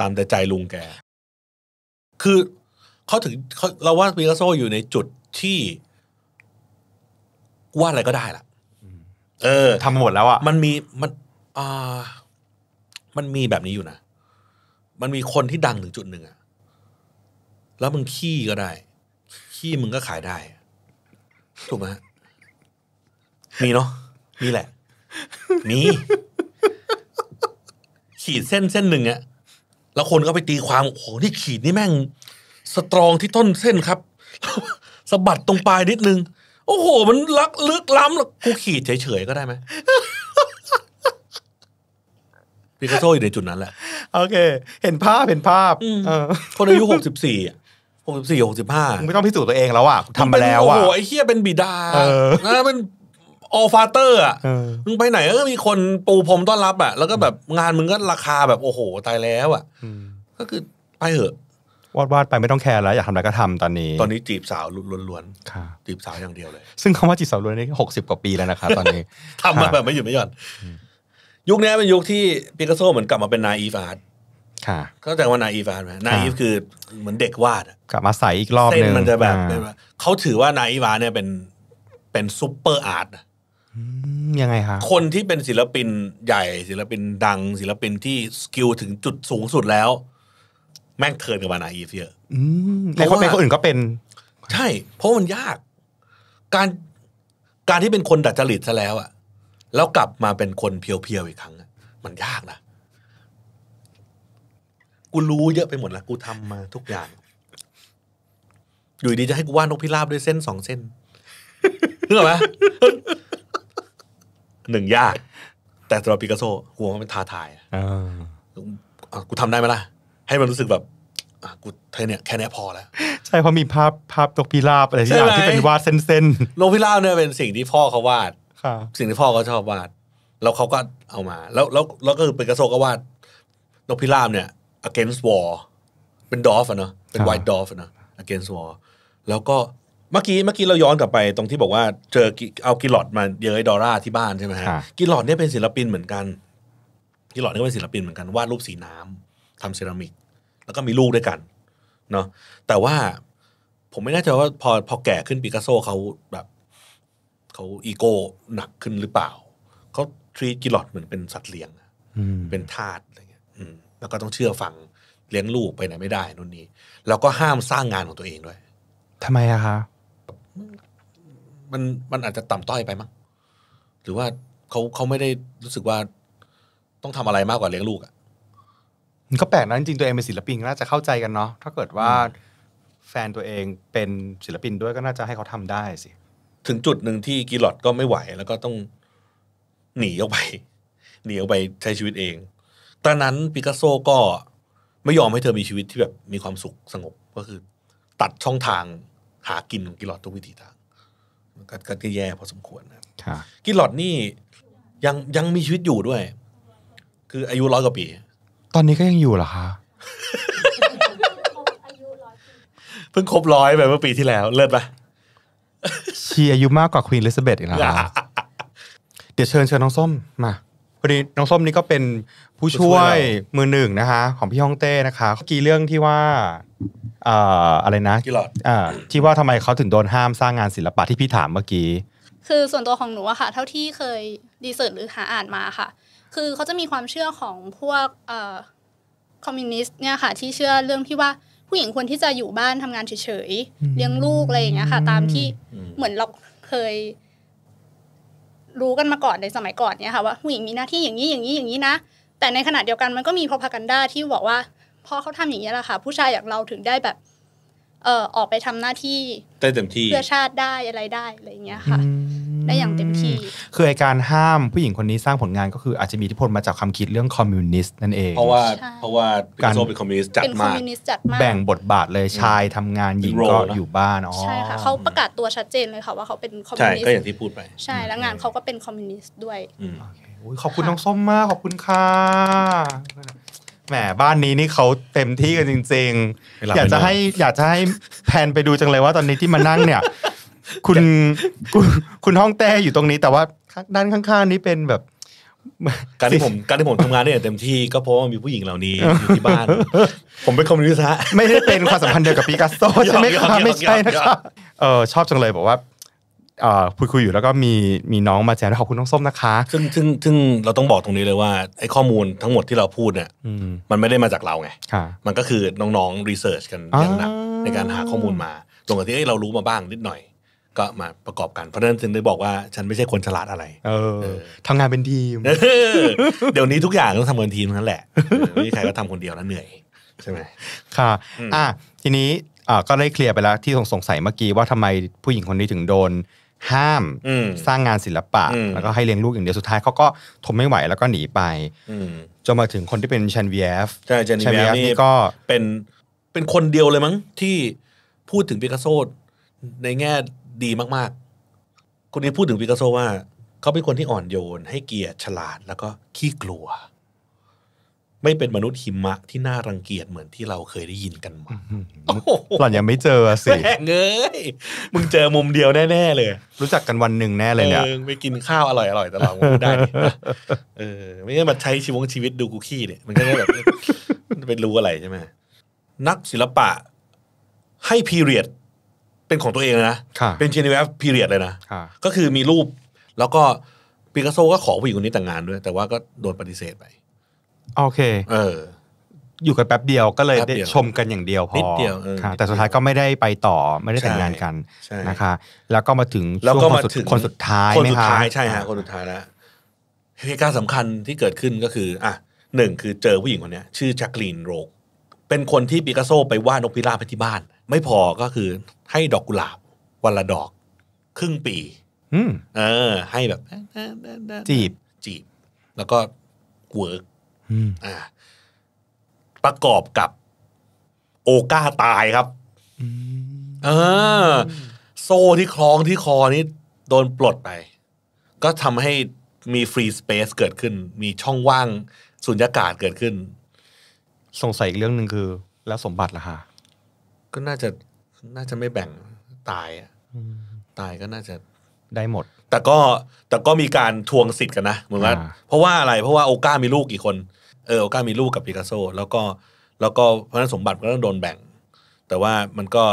ตามแต่ใจลุงแกคือเขาถึงเขาเราว่าปิกัสโซอยู่ในจุดที่วาดอะไรก็ได้ละเออทำหมดแล้วอ่ะมันมีมัน อ่า มันมีแบบนี้อยู่นะ มันมีคนที่ดังถึงจุดหนึ่งอะ แล้วมึงขี้ก็ได้ ขี้มึงก็ขายได้ ถูกไหมมีเนาะมีแหละ มี ขีดเส้นเส้นหนึ่งอะแล้วคนก็ไปตีความโอ้โหนี่ขีดนี่แม่ง สตรองที่ต้นเส้นครับสะบัดตรงปลายนิดนึงโอ้โห มันลักลึกล้ำหรอกูขีดเฉยๆก็ได้ไหมพ่กัโซอยู่ในจุดนั้นแหละ โอเค เห็นภาพ เห็นภาพคนอายุหกสิบสี่หกสิบสี่หกสิบห้าไม่ต้องพิสูจน์ตัวเองแล้วอ่ะทำมาแล้วอ่ะโอ้โห ไอ้เคียเป็นบิดาออเป็นออฟาเตอร์อ่ะมึงไปไหนก็มีคนปูพรมต้อนรับอ่ะ แล้วก็แบบงานมึงก็ราคาแบบโอ้โห ตายแล้วอ่ะก็คือไปเหอะวาดวาดไปไม่ต้องแคร์แล้ว อยากทำอะไรก็ทำตอนนี้ ตอนนี้จีบสาวล้วนๆจีบสาวอย่างเดียวเลย ซึ่งคำว่าจีบสาวล้วนนี่หกสิบกว่าปีแล้วนะครับตอนนี้ ทำมาแบบไม่หยุดไม่หย่อนยุคนี้เป็นยุคที่ปิกัสโซเหมือนกลับมาเป็นนายอีฟาร์ตเข้าใจว่านาอีฟาร์ตไหมนาอีฟคือเหมือนเด็กวาด กลับมาใส่อีกรอบนึงมันจะแบบเขาถือว่านาอีฟารตเนี่ยเป็นเป็นซูเปอร์อาร์ตยังไงคะคนที่เป็นศิลปินใหญ่ ศิลปินดังศิลปินที่สกิลถึงจุดสูงสุดแล้วแม่งเทินกับวานาอีฟเยอะในคนเป็นคนอื่นก็เป็น ใช่ เพราะมันยาก การการที่เป็นคนดัดจริตซะแล้วอะแล้วกลับมาเป็นคนเพียวๆ อีกครั้งมันยากนะ กูรู้เยอะไปหมดแล้วกูทำมาทุกอย่าง อยู่ดีจะให้กูวาดนกพิราบด้วยเส้นสองเส้นนึกออกไหมหนึ่งยาก แต่สำหรับปิกัสโซหัวมันท้าทายอ่ากูทำได้ไหมล่ะให้มันรู้สึกแบบกูเธอเนี่ยแค่นี้พอแล้ว ใช่เพราะมีภาพภาพตกพิราบ อะไรที่อย่างที่เป็นวาดเส้นๆลกพิราบเนี่ยเป็นสิ่งที่พ่อเขาวาดสิ่งที่พ่อเขาชอบวาด แล้วเขาก็เอามา แล้วแล้วแล้วก็คือเป็นกระโซก็วาดนกพิราบ เนี่ย against wall เป็นดอฟอะเนาะเป็น white d o r f อะนะ against wall แล้วก็เมื่อกี้เมื่อกี้เราย้อนกลับไปตรงที่บอกว่าเจอเอากิลอดมาเย้ยดอร่าที่บ้านใช่ไหมฮะกิลอดเนี่ยเป็นศิลปินเหมือนกันกิลอดเนี่ยเป็นศิลปินเหมือนกันวาดรูปสีน้ำทำเซรามิก แล้วก็มีลูกด้วยกันเนาะแต่ว่าผมไม่แน่ใจว่าพอพอแก่ขึ้นปิกัสโซเขาแบบเขาอีโก้หนักขึ้นหรือเปล่าเขาทรีกิลอดเหมือนเป็นสัตว์เลี้ยงเป็นทาสอะไรเงี้ยแล้วก็ต้องเชื่อฟังเลี้ยงลูกไปไหนไม่ได้นู่นนี่แล้วก็ห้ามสร้างงานของตัวเองด้วยทำไมอะคะมันมันอาจจะต่ำต้อยไปมั้งหรือว่าเขาเขาไม่ได้รู้สึกว่าต้องทำอะไรมากกว่าเลี้ยงลูกอะก็แปลกนะ จริงตัวเองเป็นศิลปินน่าจะเข้าใจกันเนาะถ้าเกิดว่าแฟนตัวเองเป็นศิลปินด้วยก็น่าจะให้เขาทำได้สิถึงจุดหนึ่งที่กิลลอดก็ไม่ไหว แล้วก็ต้องหนีออกไปหนีออกไปใช้ชีวิตเองตอนนั้นปิกัสโซก็ไม่ยอมให้เธอมีชีวิตที่แบบมีความสุขสงบก็คือ ตัดช่องทางหากินของกิลลอดทุกวิธีทางก็ก็แย่พอสมควรนะกิลอดนี่ยังยังมีชีวิตอยู่ด้วย คืออายุร้อยกว่าปีตอนนี้ก็ยังอยู่เหรอคะเพิ่งครบร้อยไปเมื่อปีที่แล้ว เลิศปะชีอายุมากกว่าควีนเลซเบตอีกนะคะเดี๋ยวเชิญเชิญน้องส้มมาพอดีน้องส้มนี่ก็เป็นผู้ช่วยมือหนึ่งนะคะ ของพี่ฮ่องเต้นะคะกี่เรื่องที่ว่าอะไรนะที่ว่าทำไมเขาถึงโดนห้ามสร้างงานศิลปะที่พี่ถามเมื่อกี้คือส่วนตัวของหนูอะค่ะ เท่าที่เคยดีเสิร์ชหรือหาอ่านมาค่ะ คือเขาจะมีความเชื่อของพวกคอมมิวนิสต์เนี่ยค่ะ ที่เชื่อเรื่องที่ว่า ผู้หญิงควรที่จะอยู่บ้านทำงานเฉยๆเลี้ยงลูกอะไรอย่างเงี้ยค่ะ ตามที่เหมือนเราเคย รู้กันมาก่อนในสมัยก่อนเนี่ยค่ะว่าผู้หญิงมีหน้าที่อย่างนี้อย่างนี้อย่างนี้นะแต่ในขณะเดียวกันมันก็มีพอพากันด้าที่บอกว่าพอเขาทำอย่างนี้แหละค่ะ ผู้ชายอย่างเราถึงได้แบบเออออกไปทำหน้าที่ได้เต็มที่เพื่อชาติได้อะไรได้อะไรอย่างเงี้ยค่ะ ได้อย่างเต็มที่คือไอการห้ามผู้หญิงคนนี้สร้างผลงานก็คืออาจจะมีอิทธิพลมาจากความคิดเรื่องคอมมิวนิสต์นั่นเอง เพราะว่าเพราะว่าการเป็นคอมมิวนิสต์จัดมากแบ่งบทบาทเลยชายทำงานหญิงก็อยู่บ้านอ๋อใช่ค่ะเขาประกาศตัวชัดเจนเลยค่ะว่าเขาเป็นคอมมิวนิสต์ใช่ก็อย่างที่พูดไปใช่แล้วงานเขาก็เป็นคอมมิวนิสต์ด้วยขอบคุณน้องส้มมากขอบคุณค่ะแหมบ้านนี้นี่เขาเต็มที่กันจริงๆ อยากจะให้อยากจะให้แพนไปดูจังเลยว่าตอนนี้ที่มานั่งเนี่ย คุณคุณห้องแต้อยู่ตรงนี้ แต่ว่าด้านข้างๆ นี้เป็นแบบ การที่ผมการที่ผมทำงานเนี่ยเต็มที่ก็เพราะว่ามีผู้หญิงเหล่านี้อยู่ที่บ้านผมเป็นคอมมิวนิสต์ไม่ได้เป็นความสัมพันธ์เดียวกับปีกัสโตใช่ไหมครับไม่ใช่นะครับเออชอบจังเลยบอกว่าพูดคุยอยู่แล้วก็มีมีน้องมาแชร์ขอบคุณน้องส้มนะคะซึ่งซึ่งซึ่งเราต้องบอกตรงนี้เลยว่าไอ้ข้อมูลทั้งหมดที่เราพูดเนี่ยมันไม่ได้มาจากเราไงมันก็คือน้องๆรีเสิร์ชกันอย่างหนักในการหาข้อมูลมาตรงกับที่เรารู้มาบ้างนิดหน่อย ก็มาประกอบกันเพราะนั้นถึงได้บอกว่าฉันไม่ใช่คนฉลาดอะไร เออทำงานเป็นทีมเดี๋ยวนี้ทุกอย่างต้องทำเป็นทีมนั่นแหละไม่มีใครก็ทำคนเดียวแล้วเหนื่อย ใช่ไหมค่ะอ่ะทีนี้ก็ได้เคลียร์ไปแล้วที่สงสัยเมื่อกี้ว่าทำไมผู้หญิงคนนี้ถึงโดนห้าม สร้างงานศิลปะแล้วก็ให้เลี้ยงลูกอย่างเดียวสุดท้ายเขาก็ทนไม่ไหว แล้วก็หนีไปจนมาถึงคนที่เป็นชันวีเอฟใช่ชันวีเอฟนี่ก็เป็นเป็นคนเดียวเลยมั้งที่พูดถึงปิกัสโซในแง่ดีมากๆ คนนี้พูดถึงปิกัสโซว่า เขาเป็นคนที่อ่อนโยน ให้เกียรติฉลาดแล้วก็ขี้กลัวไม่เป็นมนุษย์หิมะที่น่ารังเกียจเหมือนที่เราเคยได้ยินกันมาหล่อนยังไม่เจอสิแเงยมึงเจอมุมเดียวแน่ ๆ เลย รู้จักกันวันหนึ่งแน่เลยเนี่ยไปกินข้าวอร่อยๆตลอดมึงได้ เออไม่ใช่มาใช้ชีวงชีวิตดูคุกกี้เนี่ย มันก็แบบเป็นรู้อะไรใช่ไหม นักศิลปะ ให้พีเรียดเป็นของตัวเองนะ เป็นเชนิเวฟพีเรียดเลยนะ ก็คือมีรูป แล้วก็ปิกัสโซก็ขอผู้หญิงคนนี้แต่งงานด้วย แต่ว่าก็โดนปฏิเสธไปโอเค เออ อยู่กันแป๊บเดียวก็เลยได้ชมกันอย่างเดียวพอนิดเดียวแต่สุดท้ายก็ไม่ได้ไปต่อ ไม่ได้แต่งงานกันนะคะ แล้วก็มาถึงแล้วก็มาถึงคนสุดท้ายคนสุดท้ายใช่ฮะคนสุดท้ายแล้วเหตุการณ์สำคัญที่เกิดขึ้นก็คือ อ่ะหนึ่งคือเจอผู้หญิงคนนี้ ชื่อจักลีนโรกเป็นคนที่ปิกัสโซไปว่านกพิราบไปที่บ้าน ไม่พอก็คือให้ดอกกุหลาบวันละดอกครึ่งปีเออ ให้แบบ จีบจีบ แล้วก็เวิร์กอ่าประกอบกับโอก้าตายครับเออ โซ่ที่คล้องที่คอนี่โดนปลดไป ก็ทำให้มีฟรีสเปซเกิดขึ้นมีช่องว่างสุญญากาศเกิดขึ้น สงสัยอีกเรื่องหนึ่งคือ แล้วสมบัติล่ะฮะ ก็น่าจะน่าจะไม่แบ่งตายอ่ะตายก็น่าจะได้หมด แต่ก็แต่ก็มีการทวงสิทธิ์กันนะเหมือนกันเพราะว่าอะไรเพราะว่าโอก้ามีลูกกี่คนเออโอก้ามีลูกกับปิกัสโซแล้วก็แล้วก็เพราะนั้นสมบัติก็ต้องโดนแบ่ง แต่ว่ามันก็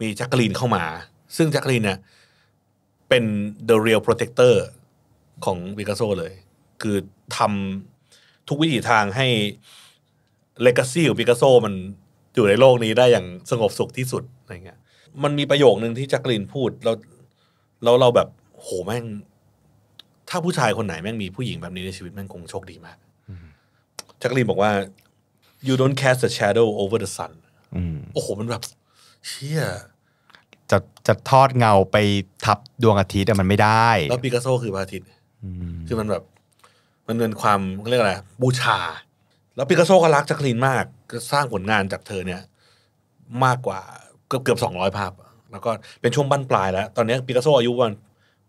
มีแจ็คกลีนเข้ามา ซึ่งแจ็คกลีนเนี่ยเป็น the real protector ของปิกัสโซเลย คือทำทุกวิถีทางให้เล g a ซีของปิกัสโซมันอยู่ในโลกนี้ได้อย่างสงบสุขที่สุดอะไรเงี้ยมันมีประโยคนึงที่แจ็คลินพูดแล้วแล้วเราแบบโหแม่ง ถ้าผู้ชายคนไหนแม่งมีผู้หญิงแบบนี้ในชีวิตแม่งคงโชคดีมากจักรีนบอกว่า you don't cast a shadow over the sun โอ้โห มันแบบเชี่ยจะ จะทอดเงาไปทับดวงอาทิตย์แต่มันไม่ได้ แล้วปิกัสโซคือพระอาทิตย์ คือมันแบบ มันเป็นความเรียกอะไร บูชา แล้วปิกัสโซก็รักจักรีนมาก ก็สร้างผลงานจากเธอเนี่ย มากกว่า เกือบเกือบสองร้อยภาพ แล้วก็เป็นช่วงบั้นปลายแล้ว ตอนนี้ปิกัสโซอายุวัน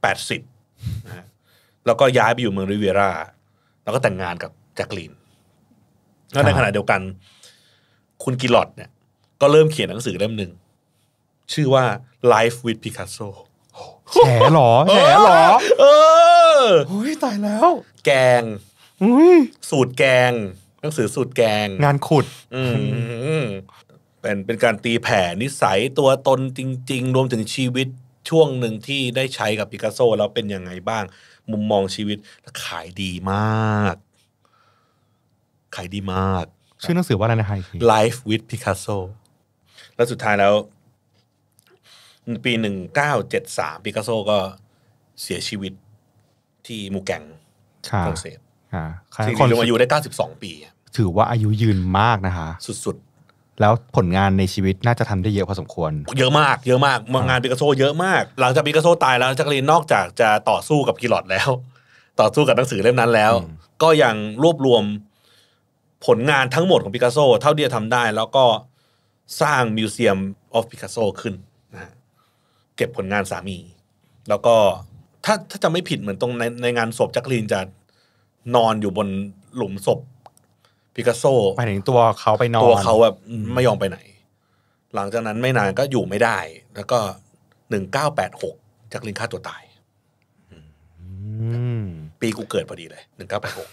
แปดสิบแล้วก็ย้ายไปอยู่เมืองริเวราแล้วก็แต่งงานกับแจ็คลินแล้วในขณะเดียวกัน คุณกิลอดเนี่ย ก็เริ่มเขียนหนังสือเล่มหนึ่งชื่อว่า Life with Picasso แฉหรอแฉหรอ เออโอ้ยตายแล้ว แกงสูตรแกง หนังสือสูตรแกง งานขุด อืม เป็นเป็นการตีแผ่นิสัยตัวตนจริงๆ รวมถึงชีวิตช่วงหนึ่งที่ได้ใช้กับปิกัสโซแล้วเป็นยังไงบ้าง มุมมองชีวิตขายดีมากขายดีมาก ชื่อหนังสือว่าอะไรนะไฮ Life with Picasso แล้วสุดท้ายแล้ว ปีหนึ่งเก้าเจ็ดสามปิกัสโซก็เสียชีวิตที่มูแกงฝรั่งเศสที่งคนอายุได้เก้าสิบสองปี ถือว่าอายุยืนมากนะคะ สุดๆ แล้วผลงานในชีวิต น่าจะทำได้เยอะพอสมควร เยอะมากเยอะมากงานปิกัสโซ เยอะมาก หลังจากปิกัสโซตายแล้วจักรีนนอกจากจะต่อสู้กับกิลอดแล้ว ต่อสู้กับหนังสือเล่มนั้นแล้ว ก็ยังรวบรวมผลงานทั้งหมดของปิกัสโซเท่าที่จะทำได้ แล้วก็สร้างมิวเซียมออฟปิกัสโซขึ้นนะเก็บผลงานสามี แล้วก็ถ้าถ้าจะไม่ผิดเหมือนตรงในในงานศพจักรีนจะนอนอยู่บนหลุมศพปิกัสโซ ไปถึงตัวเขาไปนอน ตัวเขาแบบไม่ยอมไปไหน หลังจากนั้นไม่นานก็อยู่ไม่ได้ แล้วก็หนึ่งเก้าแปดหกจักรีนฆ่าตัวตาย อืมปีกูเกิดพอดีเลย หนึ่งเก้าแปดหก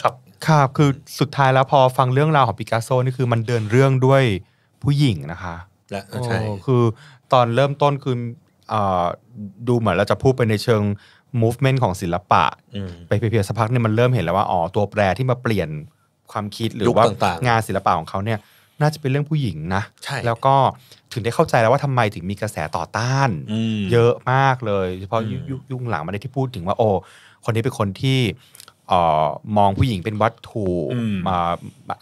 ครับ ครับ คือสุดท้ายแล้วพอฟังเรื่องราวของปิกัสโซ นี่คือมันเดินเรื่องด้วยผู้หญิงนะคะ และ ใช่คือตอนเริ่มต้นคือดูเหมือนเราจะพูดไปในเชิง movement ของศิลปะไปเพียๆสักพักเนี่ยมันเริ่มเห็นแล้วว่า อ๋อ ตัวแปรที่มาเปลี่ยนความคิดหรือว่า งานศิลปะของเขาเนี่ย น่าจะเป็นเรื่องผู้หญิงนะใช่แล้วก็ถึงได้เข้าใจแล้วว่าทำไมถึงมีกระแสต่อต้านเยอะมากเลย เฉพาะยุ่งหลังมาในที่พูดถึงว่า โอ้ คนนี้เป็นคนที่มองผู้หญิงเป็นวัตถุ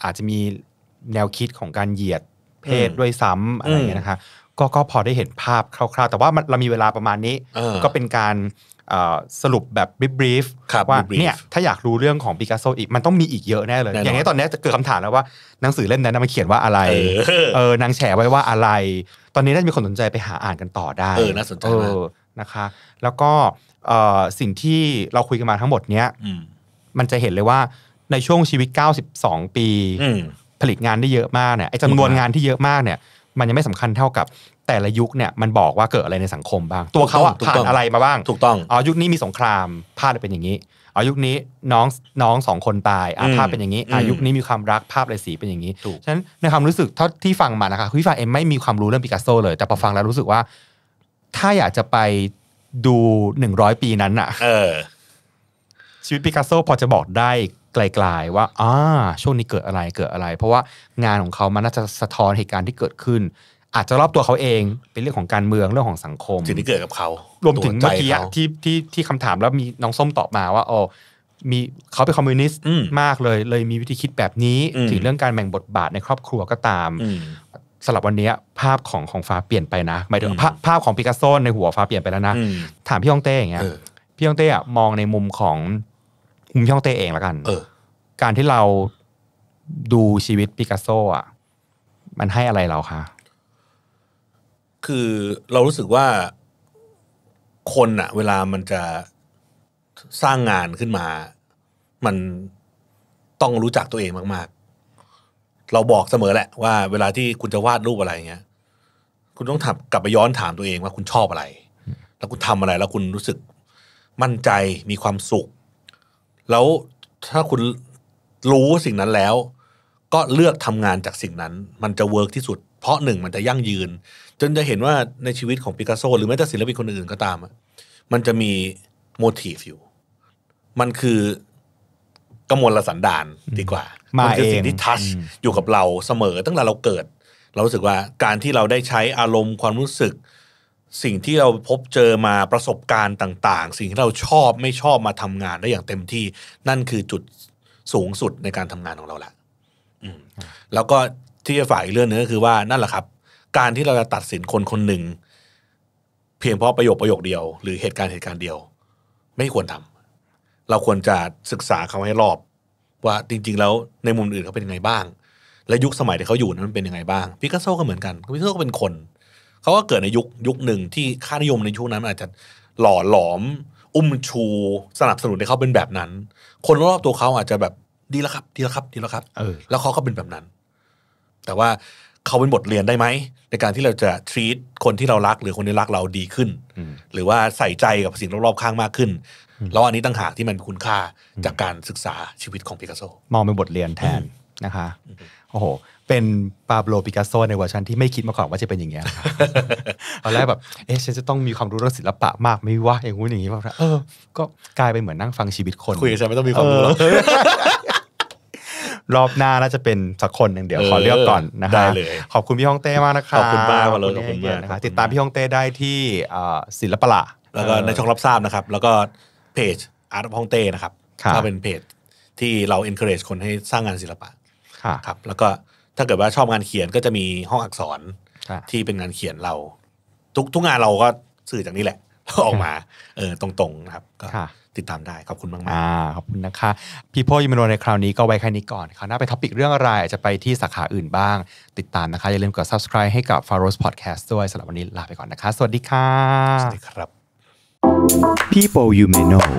อาจจะมีแนวคิดของการเหยียดเพศด้วยซ้ำอะไรเงี้ยนะคะก็พอได้เห็นภาพคร่าวๆแต่ว่าเรามีเวลาประมาณนี้ก็เป็นการสรุปแบบบบีฟว่าเนี่ยถ้าอยากรู้เรื่องของปิกัสโซอีกมันต้องมีอีกเยอะแน่เลย อย่างนี้ตอนนี้จะเกิดคำถามแล้วว่าหนังสือเล่มนั้นมันเขียนว่าอะไรเออนางแฉไว้ว่าอะไร ตอนนี้น่าจะมีคนสนใจไปหาอ่านกันต่อได้เออน่าสนใจมากนะคะ แล้วก็สิ่งที่เราคุยกันมาทั้งหมดเนี้ยมันจะเห็นเลยว่าในช่วงชีวิต 92 ปีผลิตงานได้เยอะมากเนี่ยไอจำนวนงานที่เยอะมากเนี่ยมันยังไม่สำคัญเท่ากับแต่ละยุคเนี่ยมันบอกว่าเกิดอะไรในสังคมบ้างตัวเขาอะผ่านอะไรมาบ้างถูกต้องอ๋อยุคนี้มีสงครามภาพเป็นอย่างนี้อ๋อยุคนี้น้องน้องสองคนตายอ่ะภาพเป็นอย่างนี้อายุคนี้มีความรักภาพเลยสีเป็นอย่างนี้ฉะนั้นในความรู้สึกท่าที่ฟังมานะคะคือฟังเอ็มไม่มีความรู้เรื่องปิกัสโซ เลยแต่พอฟังแล้วรู้สึกว่า ถ้าอยากจะไปดูหนึ่งร้อยปีนั้นอะชีวิตปิกัสโซพอจะบอกได้ไกลๆว่าอ่าช่วงนี้เกิดอะไรเกิดอะไร เพราะว่างานของเขามันน่าจะสะท้อนเหตุการณ์ที่เกิดขึ้นอาจจะรอบตัวเขาเองเป็นเรื่องของการเมืองเรื่องของสังคมสิ่งที่เกิดกับเขารวมถึงเมื่อกี้ที่ที่ที่คำถามแล้วมีน้องส้มตอบมาว่าอ้อมีเขาเป็นคอมมิวนิสต์มากเลย เลยมีวิธีคิดแบบนี้ถึงเรื่องการแบ่งบทบาทในครอบครัวก็ตามสำหรับวันนี้ภาพของของฟ้าเปลี่ยนไปนะหมายถึงภาพของปิกัสโซในหัวฟ้าเปลี่ยนไปแล้วนะถามพี่ฮองเต้อย่างเงี้ยพี่ฮองเต้มองในมุมของมุมพี่ฮองเต้เองละกันการที่เราดูชีวิตปิกัสโซอ่ะมันให้อะไรเราคะคือเรารู้สึกว่าคนอะเวลามันจะสร้างงานขึ้นมา มันต้องรู้จักตัวเองมากๆ เราบอกเสมอแหละว่าเวลาที่คุณจะวาดรูปอะไรเงี้ยคุณต้องถับกลับไปย้อนถามตัวเองว่า คุณชอบอะไร แล้วคุณทำอะไรแล้วคุณรู้สึกมั่นใจมีความสุขแล้วถ้าคุณรู้สิ่งนั้นแล้ว ก็เลือกทำงานจากสิ่งนั้น มันจะเวิร์กที่สุดพราะหนึ่งมันจะยั่งยืน จนจะเห็นว่าในชีวิตของปิกัสโซหรือแม้แต่ศิลปินคนอื่นก็ตามมันจะมี โมทีฟอยู่ มันคือกมลสันดานดีกว่ามันคือสิ่งที่ทัชอยู่กับเราเสมอ ตั้งแต่เราเกิด เรารู้สึกว่าการที่เราได้ใช้อารมณ์ความรู้สึก สิ่งที่เราพบเจอมาประสบการณ์ต่าง ๆ สิ่งที่เราชอบไม่ชอบมาทำงานได้อย่างเต็มที่นั่นคือจุดสูงสุดในการทำงานของเราแหละแล้วก็ที่จะฝากอีกเรื่องนึงก็คือว่านั่นแหละครับ การที่เราจะตัดสินคนคนหนึ่ง เพียงเพราะประโยคประโยคเดียว หรือเหตุการณ์เหตุการณ์เดียว ไม่ควรทำ เราควรจะศึกษาเขาให้รอบว่าจริงๆ แล้วในมุมอื่นเขาเป็นยังไงบ้าง และยุคสมัยที่เขาอยู่นั้นมันเป็นยังไงบ้างพิกัสโซก็เหมือนกันพิกัสโซก็เป็นคนเขาก็เกิดในยุคยุคหนึ่งที่ค่านิยมในช่วงนั้น อาจจะหล่อหลอม อุ้มชูสนับสนุนให้เขาเป็นแบบนั้น คนรอบตัวเขาอาจจะแบบดีแล้วครับ ดีแล้วครับดีแล้วครับแล้วเขาก็เป็นแบบนั้นแต่ว่าเขาเป็นบทเรียนได้ไหมในการที่เราจะ treat คนที่เรารักหรือคนที่รักเราดีขึ้นหรือว่าใส่ใจกับสิ่งรอบๆข้างมากขึ้น แล้วอันนี้ต่างหากที่มันคุณค่าจากการศึกษาชีวิตของปิกัสโซมองเป็นบทเรียนแทนนะคะโอ้โหเป็นปาโบลปิกัสโซในเวอร์ชันที่ไม่คิดมาก่อนว่าจะเป็นอย่างเงี้ยตอนแรกแบบเอ๊ะฉันจะต้องมีความรู้เรื่องศิลปะมากไม่ว่าอย่างงู้นอย่างนี้แบบเออ ก็กลายเป็นเหมือนนั่งฟังชีวิตคนคุยกันไม่ต้องมีความรู้รอบหน้าน่าจะเป็นสักคนหนึ่งเดี๋ยวขอเลือกก่อนนะฮะขอบคุณพี่ฮ่องเต้มากนะครับขอบคุณมากขอบคุณมากนะครับติดตามพี่ฮ่องเต้ได้ที่ศิลปละแล้วก็ในช่องรับทราบนะครับ แล้วก็ เพจอาร์ตฮ่องเต้นะครับถ้าเป็นเพจ ที่เรา encourage คนให้สร้างงานศิลปะครับ แล้วก็ถ้าเกิดว่าชอบงานเขียนก็จะมีห้องอักษร ที่เป็นงานเขียนเรา ทุกทุกงานเราก็สื่อจากนี้แหละออกมา เออตรงๆนะครับก็ติดตามได้ ขอบคุณมากมากขอบคุณนะคะพี่พ่อยิมโนในคราวนี้ก็ไว้แค่นี้ก่อน คราวหน้าไปท็อปิกเรื่องอะไรจะไปที่สาขาอื่นบ้าง ติดตามนะคะ อย่าลืมกด subscribe ให้กับ f a r o s Podcast ด้วยสำหรับวันนี้ ลาไปก่อนนะคะ สวัสดีค่ะสวัสดีครับ People you may know